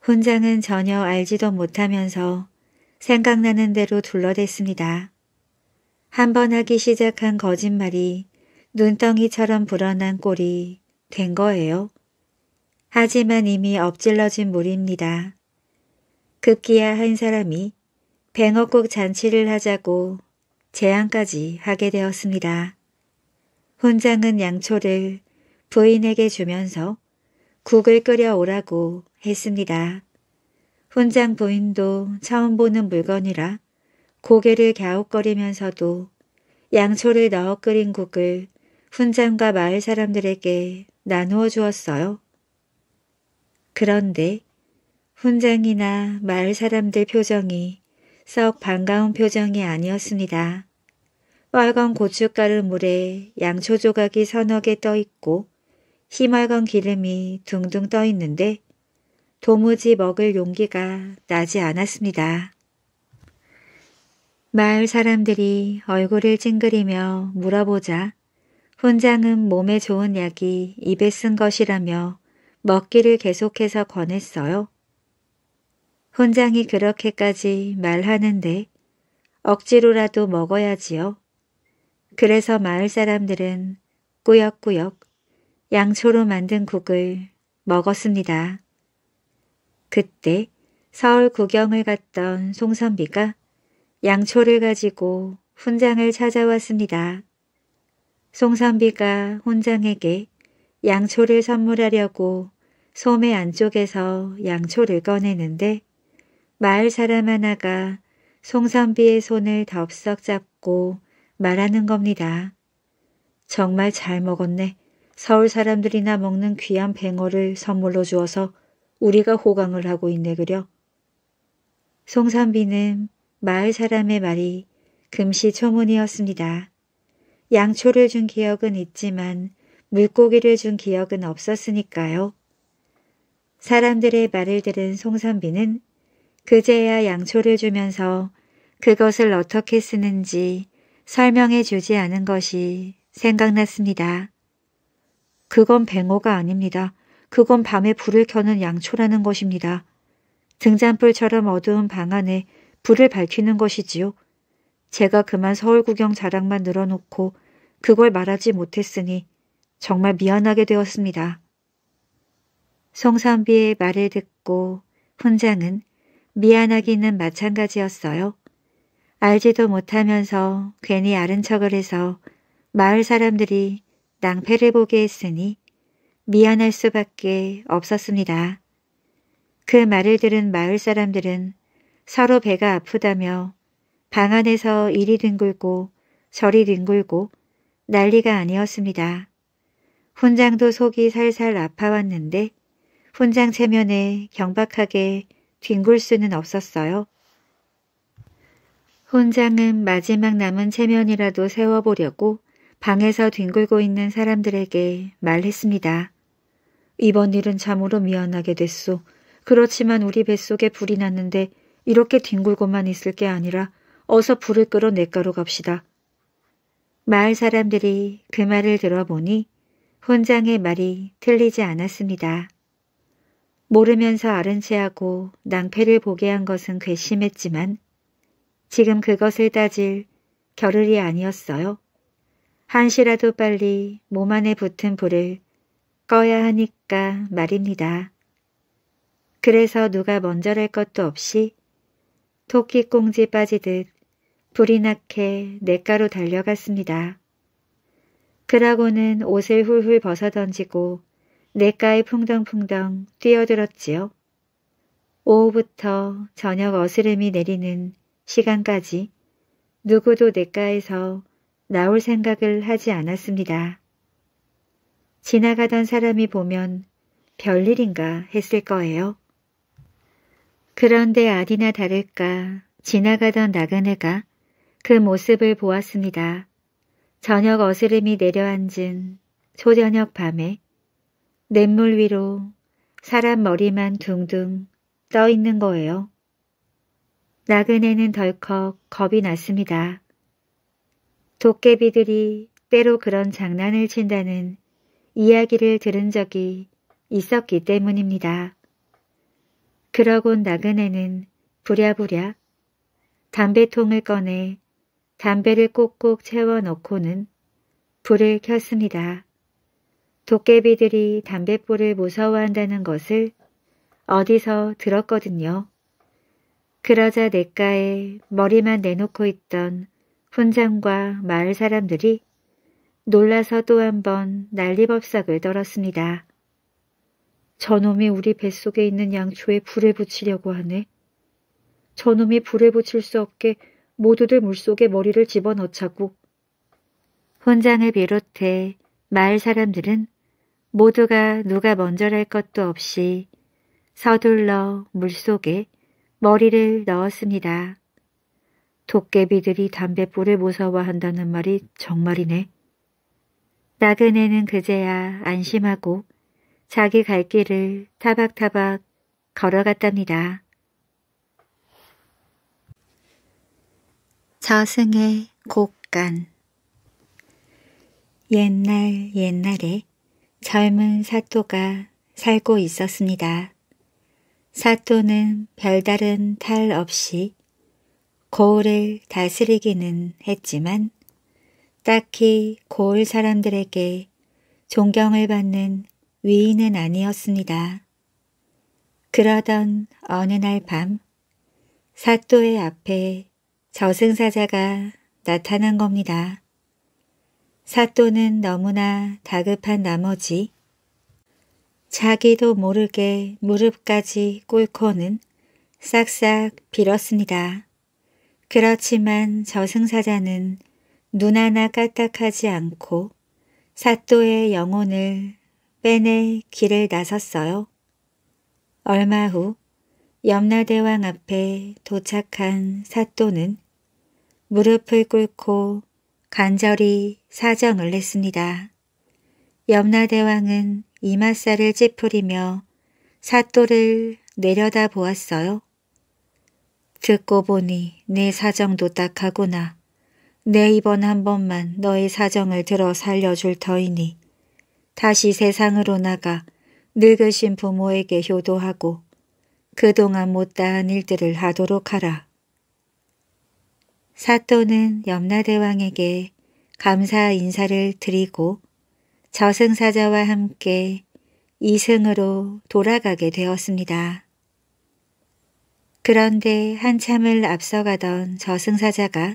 훈장은 전혀 알지도 못하면서 생각나는 대로 둘러댔습니다. 한번 하기 시작한 거짓말이 눈덩이처럼 불어난 꼴이 된 거예요. 하지만 이미 엎질러진 물입니다. 급기야 한 사람이 뱅어국 잔치를 하자고 제안까지 하게 되었습니다. 훈장은 양초를 부인에게 주면서 국을 끓여오라고 했습니다. 훈장 부인도 처음 보는 물건이라 고개를 갸웃거리면서도 양초를 넣어 끓인 국을 훈장과 마을 사람들에게 나누어 주었어요. 그런데 훈장이나 마을 사람들 표정이 썩 반가운 표정이 아니었습니다. 빨간 고춧가루 물에 양초 조각이 서너 개 떠 있고 희맑은 기름이 둥둥 떠 있는데 도무지 먹을 용기가 나지 않았습니다. 마을 사람들이 얼굴을 찡그리며 물어보자 훈장은 몸에 좋은 약이 입에 쓴 것이라며 먹기를 계속해서 권했어요. 훈장이 그렇게까지 말하는데 억지로라도 먹어야지요. 그래서 마을 사람들은 꾸역꾸역 양초로 만든 국을 먹었습니다. 그때 서울 구경을 갔던 송선비가 양초를 가지고 훈장을 찾아왔습니다. 송선비가 훈장에게 양초를 선물하려고 소매 안쪽에서 양초를 꺼내는데 마을 사람 하나가 송선비의 손을 덥석 잡고 말하는 겁니다. 정말 잘 먹었네. 서울 사람들이나 먹는 귀한 뱅어를 선물로 주어서 우리가 호강을 하고 있네그려. 송산비는 마을 사람의 말이 금시초문이었습니다. 양초를 준 기억은 있지만 물고기를 준 기억은 없었으니까요. 사람들의 말을 들은 송산비는 그제야 양초를 주면서 그것을 어떻게 쓰는지 설명해 주지 않은 것이 생각났습니다. 그건 뱅어가 아닙니다. 그건 밤에 불을 켜는 양초라는 것입니다. 등잔불처럼 어두운 방 안에 불을 밝히는 것이지요. 제가 그만 서울 구경 자랑만 늘어놓고 그걸 말하지 못했으니 정말 미안하게 되었습니다. 송선비의 말을 듣고 훈장은 미안하기는 마찬가지였어요. 알지도 못하면서 괜히 아른 척을 해서 마을 사람들이 낭패를 보게 했으니 미안할 수밖에 없었습니다. 그 말을 들은 마을 사람들은 서로 배가 아프다며 방 안에서 이리 뒹굴고 저리 뒹굴고 난리가 아니었습니다. 훈장도 속이 살살 아파왔는데 훈장 체면에 경박하게 뒹굴 수는 없었어요. 훈장은 마지막 남은 체면이라도 세워보려고 방에서 뒹굴고 있는 사람들에게 말했습니다. 이번 일은 참으로 미안하게 됐소. 그렇지만 우리 뱃속에 불이 났는데 이렇게 뒹굴고만 있을 게 아니라 어서 불을 끄러 내가로 갑시다. 마을 사람들이 그 말을 들어보니 혼장의 말이 틀리지 않았습니다. 모르면서 아른 체하고 낭패를 보게 한 것은 괘씸했지만 지금 그것을 따질 겨를이 아니었어요. 한시라도 빨리 몸 안에 붙은 불을 꺼야 하니까 말입니다. 그래서 누가 먼저랄 것도 없이 토끼꽁지 빠지듯 불이 나게 내가로 달려갔습니다. 그러고는 옷을 훌훌 벗어던지고 내가에 풍덩풍덩 뛰어들었지요. 오후부터 저녁 어스름이 내리는 시간까지 누구도 내가에서 나올 생각을 하지 않았습니다. 지나가던 사람이 보면 별일인가 했을 거예요. 그런데 아디나 다를까 지나가던 나그네가 그 모습을 보았습니다. 저녁 어스름이 내려앉은 초저녁 밤에 냇물 위로 사람 머리만 둥둥 떠 있는 거예요. 나그네는 덜컥 겁이 났습니다. 도깨비들이 때로 그런 장난을 친다는 이야기를 들은 적이 있었기 때문입니다. 그러곤 나그네는 부랴부랴 담배통을 꺼내 담배를 꼭꼭 채워넣고는 불을 켰습니다. 도깨비들이 담뱃불을 무서워한다는 것을 어디서 들었거든요. 그러자 내과에 머리만 내놓고 있던 훈장과 마을 사람들이 놀라서 또 한 번 난리법석을 떨었습니다. 저놈이 우리 뱃속에 있는 양초에 불을 붙이려고 하네. 저놈이 불을 붙일 수 없게 모두들 물속에 머리를 집어넣자고. 훈장을 비롯해 마을 사람들은 모두가 누가 먼저랄 것도 없이 서둘러 물속에 머리를 넣었습니다. 도깨비들이 담뱃불을 무서워한다는 말이 정말이네. 나그네는 그제야 안심하고 자기 갈 길을 타박타박 걸어갔답니다. 저승의 곡간 옛날 옛날에 젊은 사토가 살고 있었습니다. 사토는 별다른 탈 없이 거울을 다스리기는 했지만 딱히 거울 사람들에게 존경을 받는 위인은 아니었습니다. 그러던 어느 날밤 사또의 앞에 저승사자가 나타난 겁니다. 사또는 너무나 다급한 나머지 자기도 모르게 무릎까지 꿇고는 싹싹 빌었습니다. 그렇지만 저승사자는 눈 하나 까딱하지 않고 사또의 영혼을 빼내 길을 나섰어요. 얼마 후 염라대왕 앞에 도착한 사또는 무릎을 꿇고 간절히 사정을 냈습니다. 염라대왕은 이마살을 찌푸리며 사또를 내려다보았어요. 듣고 보니 내 사정도 딱하구나. 내 이번 한 번만 너의 사정을 들어 살려줄 터이니 다시 세상으로 나가 늙으신 부모에게 효도하고 그동안 못다한 일들을 하도록 하라. 사또는 염라대왕에게 감사 인사를 드리고 저승사자와 함께 이승으로 돌아가게 되었습니다. 그런데 한참을 앞서가던 저승사자가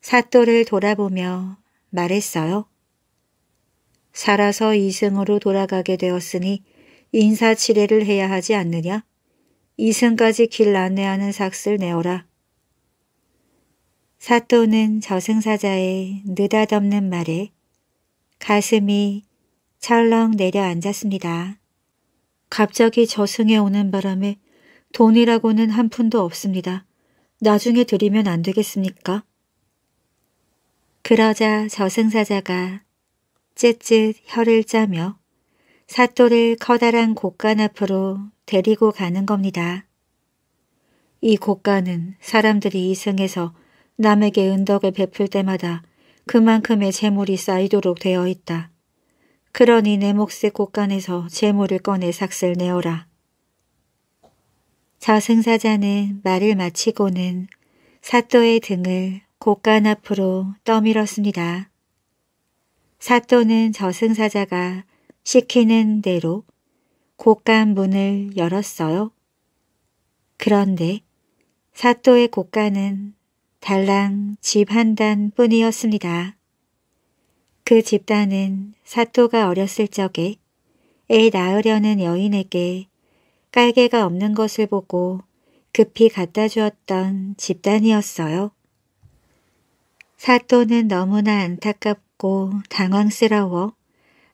사또를 돌아보며 말했어요. 살아서 이승으로 돌아가게 되었으니 인사치레를 해야 하지 않느냐? 이승까지 길 안내하는 삭슬 내어라. 사또는 저승사자의 느닷없는 말에 가슴이 철렁 내려앉았습니다. 갑자기 저승에 오는 바람에 돈이라고는 한 푼도 없습니다. 나중에 드리면 안 되겠습니까? 그러자 저승사자가 쯧쯧 혀를 짜며 사또를 커다란 곳간 앞으로 데리고 가는 겁니다. 이 곳간은 사람들이 이승에서 남에게 은덕을 베풀 때마다 그만큼의 재물이 쌓이도록 되어 있다. 그러니 내 몫의 곳간에서 재물을 꺼내 삭슬 내어라. 저승사자는 말을 마치고는 사또의 등을 곡간 앞으로 떠밀었습니다. 사또는 저승사자가 시키는 대로 곡간 문을 열었어요. 그런데 사또의 곡간은 달랑 집 한 단 뿐이었습니다. 그 집단은 사또가 어렸을 적에 애 낳으려는 여인에게 깔개가 없는 것을 보고 급히 갖다 주었던 집단이었어요. 사또는 너무나 안타깝고 당황스러워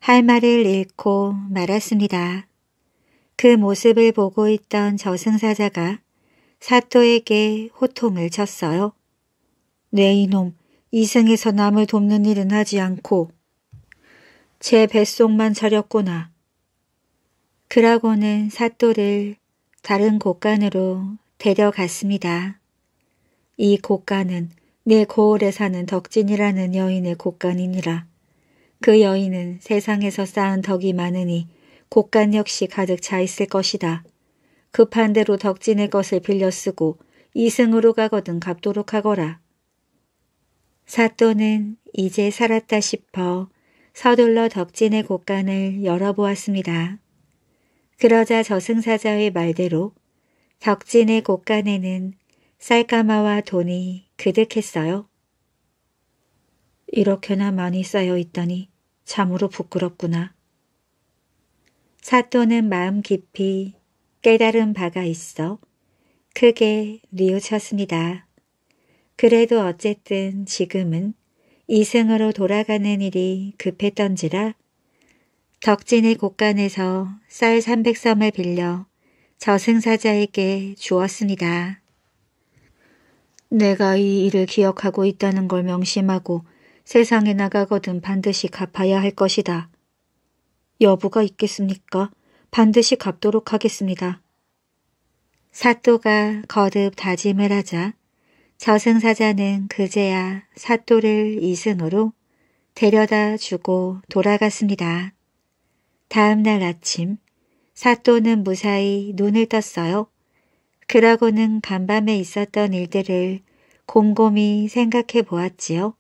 할 말을 잃고 말았습니다. 그 모습을 보고 있던 저승사자가 사또에게 호통을 쳤어요. 네 이놈, 이승에서 남을 돕는 일은 하지 않고 제 뱃속만 차렸구나. 그라고는 사또를 다른 곳간으로 데려갔습니다. 이 곳간은 내 고을에 사는 덕진이라는 여인의 곳간이니라. 그 여인은 세상에서 쌓은 덕이 많으니 곳간 역시 가득 차 있을 것이다. 급한 그 대로 덕진의 것을 빌려 쓰고 이승으로 가거든 갚도록 하거라. 사또는 이제 살았다 싶어 서둘러 덕진의 곳간을 열어보았습니다. 그러자 저승사자의 말대로 덕진의 곳간에는 쌀가마와 돈이 그득했어요. 이렇게나 많이 쌓여 있다니 참으로 부끄럽구나. 사또는 마음 깊이 깨달은 바가 있어 크게 뉘우쳤습니다. 그래도 어쨌든 지금은 이승으로 돌아가는 일이 급했던지라 적진의 곳간에서 쌀 300섬을 빌려 저승사자에게 주었습니다. 내가 이 일을 기억하고 있다는 걸 명심하고 세상에 나가거든 반드시 갚아야 할 것이다. 여부가 있겠습니까? 반드시 갚도록 하겠습니다. 사또가 거듭 다짐을 하자 저승사자는 그제야 사또를 이승으로 데려다 주고 돌아갔습니다. 다음 날 아침 사또는 무사히 눈을 떴어요. 그러고는 간밤에 있었던 일들을 곰곰이 생각해 보았지요.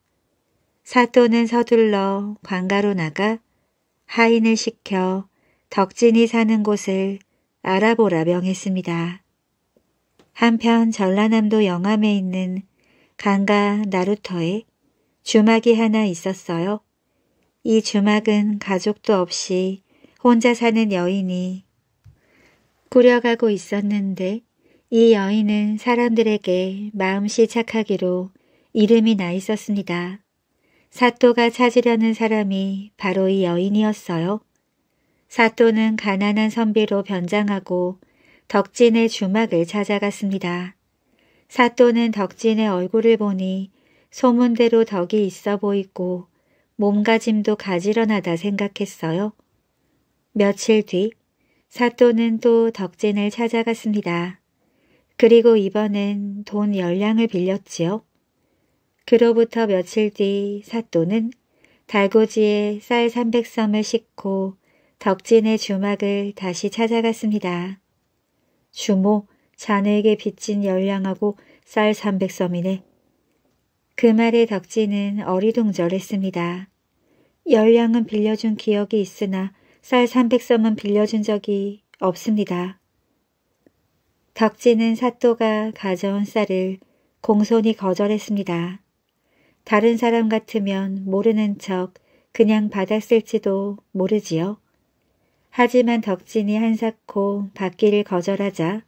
사또는 서둘러 관가로 나가 하인을 시켜 덕진이 사는 곳을 알아보라 명했습니다. 한편 전라남도 영암에 있는 강가 나루터에 주막이 하나 있었어요. 이 주막은 가족도 없이 혼자 사는 여인이 꾸려가고 있었는데 이 여인은 사람들에게 마음씨 착하기로 이름이 나 있었습니다. 사또가 찾으려는 사람이 바로 이 여인이었어요. 사또는 가난한 선비로 변장하고 덕진의 주막을 찾아갔습니다. 사또는 덕진의 얼굴을 보니 소문대로 덕이 있어 보이고 몸가짐도 가지런하다 생각했어요. 며칠 뒤 사또는 또 덕진을 찾아갔습니다. 그리고 이번엔 돈 열량을 빌렸지요. 그로부터 며칠 뒤 사또는 달고지에 쌀 300섬을 싣고 덕진의 주막을 다시 찾아갔습니다. 주모, 자네에게 빚진 열량하고 쌀 300섬이네. 그 말에 덕진은 어리둥절했습니다. 열량은 빌려준 기억이 있으나 쌀 300섬은 빌려준 적이 없습니다. 덕지는 사또가 가져온 쌀을 공손히 거절했습니다. 다른 사람 같으면 모르는 척 그냥 받았을지도 모르지요. 하지만 덕진이 한사코 받기를 거절하자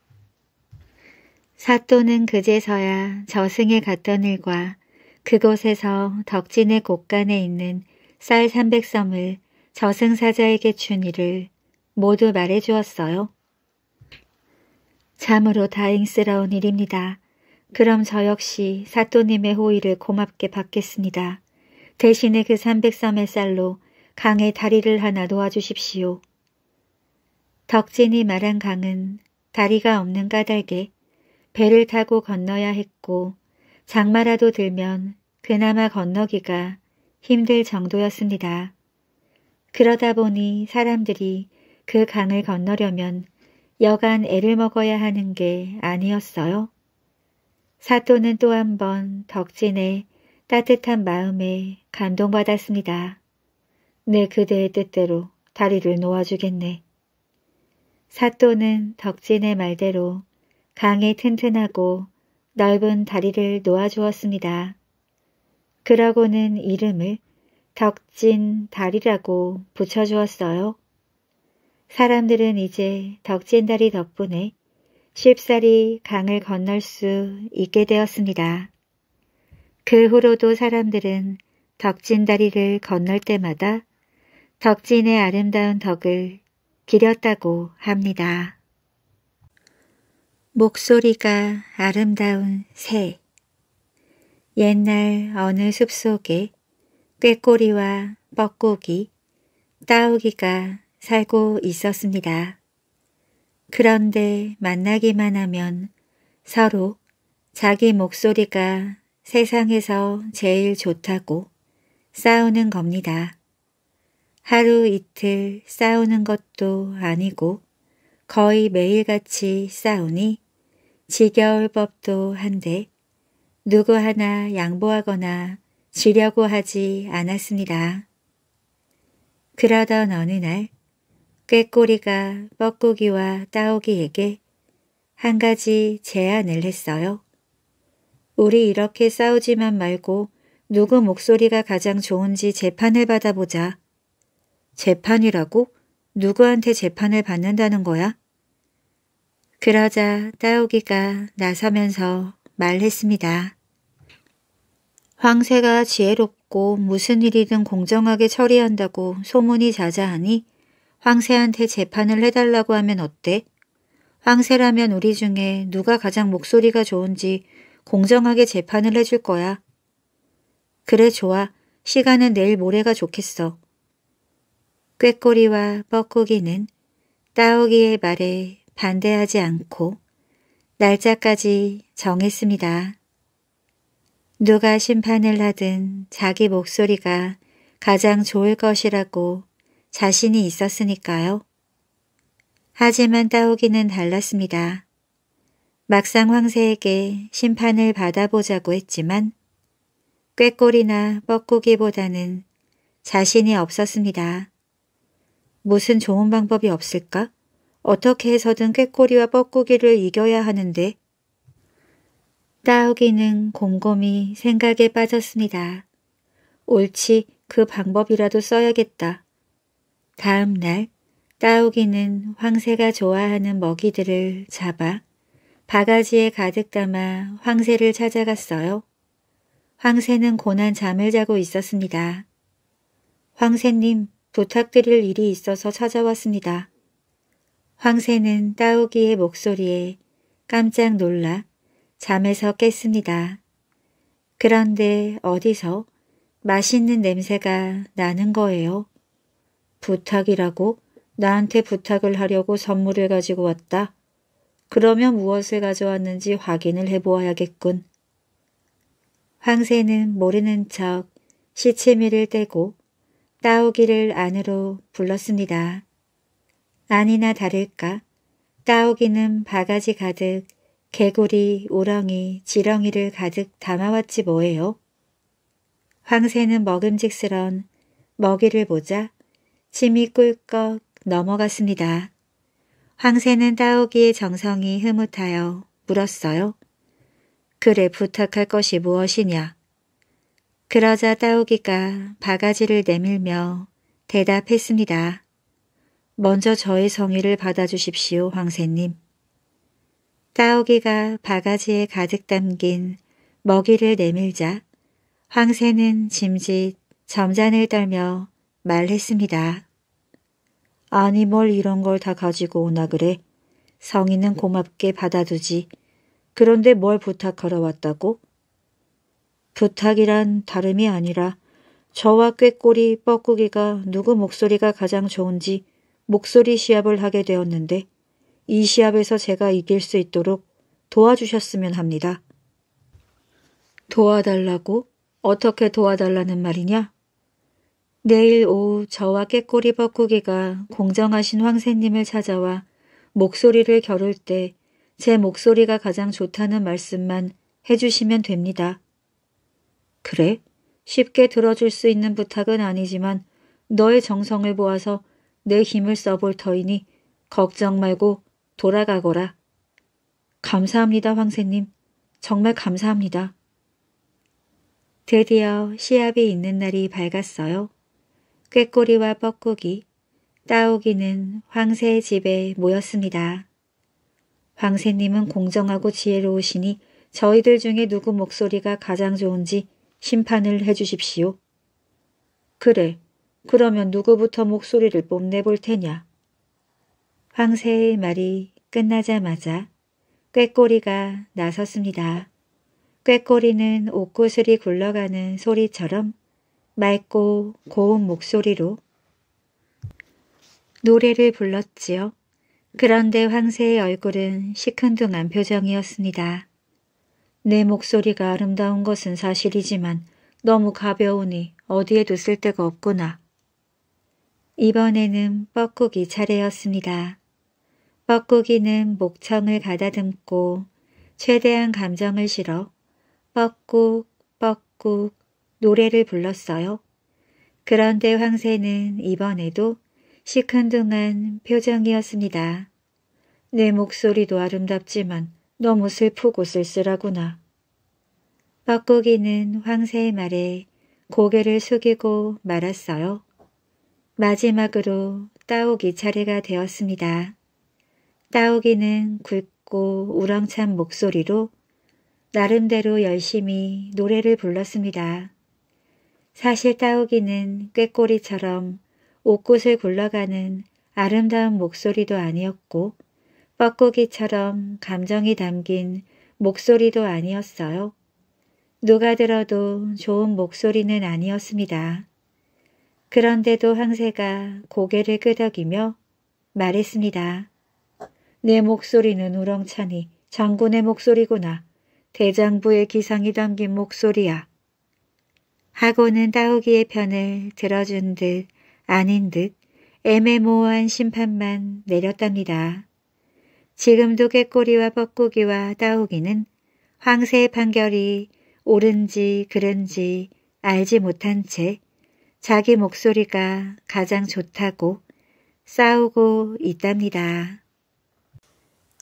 사또는 그제서야 저승에 갔던 일과 그곳에서 덕진의 곳간에 있는 쌀 300섬을 저승사자에게 준 일을 모두 말해주었어요. 참으로 다행스러운 일입니다. 그럼 저 역시 사또님의 호의를 고맙게 받겠습니다. 대신에 그 303의 쌀로 강의 다리를 하나 놓아주십시오. 덕진이 말한 강은 다리가 없는 까닭에 배를 타고 건너야 했고 장마라도 들면 그나마 건너기가 힘들 정도였습니다. 그러다 보니 사람들이 그 강을 건너려면 여간 애를 먹어야 하는 게 아니었어요. 사또는 또 한 번 덕진의 따뜻한 마음에 감동받았습니다. 내 네, 그대의 뜻대로 다리를 놓아주겠네. 사또는 덕진의 말대로 강에 튼튼하고 넓은 다리를 놓아주었습니다. 그러고는 이름을 덕진 다리라고 붙여주었어요. 사람들은 이제 덕진 다리 덕분에 쉽사리 강을 건널 수 있게 되었습니다. 그 후로도 사람들은 덕진 다리를 건널 때마다 덕진의 아름다운 덕을 기렸다고 합니다. 목소리가 아름다운 새 옛날 어느 숲속에 꾀꼬리와 뻐꾸기, 따오기가 살고 있었습니다. 그런데 만나기만 하면 서로 자기 목소리가 세상에서 제일 좋다고 싸우는 겁니다. 하루 이틀 싸우는 것도 아니고 거의 매일같이 싸우니 지겨울 법도 한데 누구 하나 양보하거나 지려고 하지 않았습니다. 그러던 어느 날 꾀꼬리가 뻐꾸기와 따오기에게 한 가지 제안을 했어요. 우리 이렇게 싸우지만 말고 누구 목소리가 가장 좋은지 재판을 받아보자. 재판이라고? 누구한테 재판을 받는다는 거야? 그러자 따오기가 나서면서 말했습니다. 황새가 지혜롭고 무슨 일이든 공정하게 처리한다고 소문이 자자하니 황새한테 재판을 해달라고 하면 어때? 황새라면 우리 중에 누가 가장 목소리가 좋은지 공정하게 재판을 해줄 거야. 그래 좋아. 시간은 내일 모레가 좋겠어. 꾀꼬리와 뻐꾸기는 따오기의 말에 반대하지 않고 날짜까지 정했습니다. 누가 심판을 하든 자기 목소리가 가장 좋을 것이라고 자신이 있었으니까요. 하지만 따오기는 달랐습니다. 막상 황새에게 심판을 받아보자고 했지만 꾀꼬리나 뻐꾸기보다는 자신이 없었습니다. 무슨 좋은 방법이 없을까? 어떻게 해서든 꾀꼬리와 뻐꾸기를 이겨야 하는데 따오기는 곰곰이 생각에 빠졌습니다. 옳지 그 방법이라도 써야겠다. 다음 날 따오기는 황새가 좋아하는 먹이들을 잡아 바가지에 가득 담아 황새를 찾아갔어요. 황새는 고난 잠을 자고 있었습니다. 황새님 부탁드릴 일이 있어서 찾아왔습니다. 황새는 따오기의 목소리에 깜짝 놀라 잠에서 깼습니다. 그런데 어디서 맛있는 냄새가 나는 거예요. 부탁이라고 나한테 부탁을 하려고 선물을 가지고 왔다. 그러면 무엇을 가져왔는지 확인을 해보아야겠군. 황새는 모르는 척 시치미를 떼고 따오기를 안으로 불렀습니다. 아니나 다를까 따오기는 바가지 가득 개구리, 오렁이, 지렁이를 가득 담아왔지 뭐예요. 황새는 먹음직스런 먹이를 보자 침이 꿀꺽 넘어갔습니다. 황새는 따오기의 정성이 흐뭇하여 물었어요. 그래 부탁할 것이 무엇이냐. 그러자 따오기가 바가지를 내밀며 대답했습니다. 먼저 저의 성의를 받아주십시오, 황새님. 싸우기가 바가지에 가득 담긴 먹이를 내밀자 황새는 짐짓 점잔을 떨며 말했습니다. 아니 뭘 이런 걸 다 가지고 오나 그래. 성인은 고맙게 받아두지. 그런데 뭘 부탁하러 왔다고? 부탁이란 다름이 아니라 저와 꾀꼬리 뻐꾸기가 누구 목소리가 가장 좋은지 목소리 시합을 하게 되었는데 이 시합에서 제가 이길 수 있도록 도와주셨으면 합니다. 도와달라고? 어떻게 도와달라는 말이냐? 내일 오후 저와 깨꼬리 뻐꾸기가 공정하신 황새님을 찾아와 목소리를 겨룰 때 제 목소리가 가장 좋다는 말씀만 해주시면 됩니다. 그래? 쉽게 들어줄 수 있는 부탁은 아니지만 너의 정성을 보아서내 힘을 써볼 터이니 걱정 말고 돌아가거라. 감사합니다, 황새님. 정말 감사합니다. 드디어 시합이 있는 날이 밝았어요. 꾀꼬리와 뻐꾸기, 따오기는 황새의 집에 모였습니다. 황새님은 공정하고 지혜로우시니 저희들 중에 누구 목소리가 가장 좋은지 심판을 해주십시오. 그래, 그러면 누구부터 목소리를 뽐내볼 테냐. 황새의 말이 끝나자마자 꾀꼬리가 나섰습니다. 꾀꼬리는 옷구슬이 굴러가는 소리처럼 맑고 고운 목소리로 노래를 불렀지요. 그런데 황새의 얼굴은 시큰둥한 표정이었습니다. 내 목소리가 아름다운 것은 사실이지만 너무 가벼우니 어디에 뒀을 데가 없구나. 이번에는 뻐꾸기 차례였습니다. 뻐꾸기는 목청을 가다듬고 최대한 감정을 실어 뻐꾹 뻐꾹 노래를 불렀어요. 그런데 황새는 이번에도 시큰둥한 표정이었습니다. 내 목소리도 아름답지만 너무 슬프고 쓸쓸하구나. 뻐꾸기는 황새의 말에 고개를 숙이고 말았어요. 마지막으로 따오기 차례가 되었습니다. 따오기는 굵고 우렁찬 목소리로 나름대로 열심히 노래를 불렀습니다. 사실 따오기는 꾀꼬리처럼 옷곳을 굴러가는 아름다운 목소리도 아니었고 뻐꾸기처럼 감정이 담긴 목소리도 아니었어요. 누가 들어도 좋은 목소리는 아니었습니다. 그런데도 황새가 고개를 끄덕이며 말했습니다. 내 목소리는 우렁차니 장군의 목소리구나. 대장부의 기상이 담긴 목소리야. 하고는 따오기의 편을 들어준 듯 아닌 듯 애매모호한 심판만 내렸답니다. 지금도 개꼬리와 뻐꾸기와 따오기는 황새의 판결이 옳은지 그른지 알지 못한 채 자기 목소리가 가장 좋다고 싸우고 있답니다.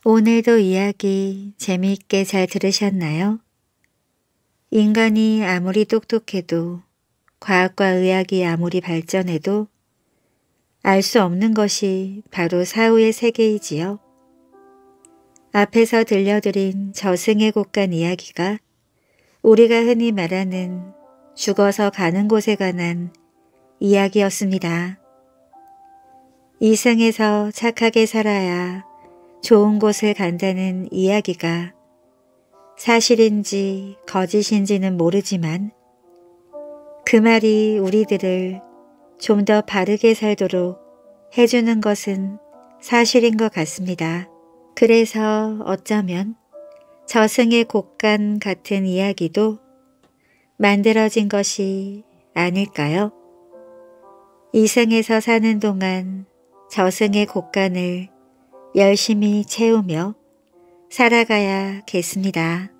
오늘도 이야기 재미있게 잘 들으셨나요? 인간이 아무리 똑똑해도 과학과 의학이 아무리 발전해도 알 수 없는 것이 바로 사후의 세계이지요. 앞에서 들려드린 저승의 곳간 이야기가 우리가 흔히 말하는 죽어서 가는 곳에 관한 이야기였습니다. 이승에서 착하게 살아야 좋은 곳에 간다는 이야기가 사실인지 거짓인지는 모르지만 그 말이 우리들을 좀 더 바르게 살도록 해주는 것은 사실인 것 같습니다. 그래서 어쩌면 저승의 곡간 같은 이야기도 만들어진 것이 아닐까요? 이승에서 사는 동안 저승의 곡간을 열심히 채우며 살아가야겠습니다.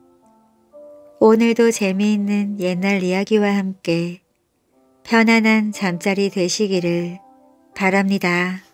오늘도 재미있는 옛날 이야기와 함께 편안한 잠자리 되시기를 바랍니다.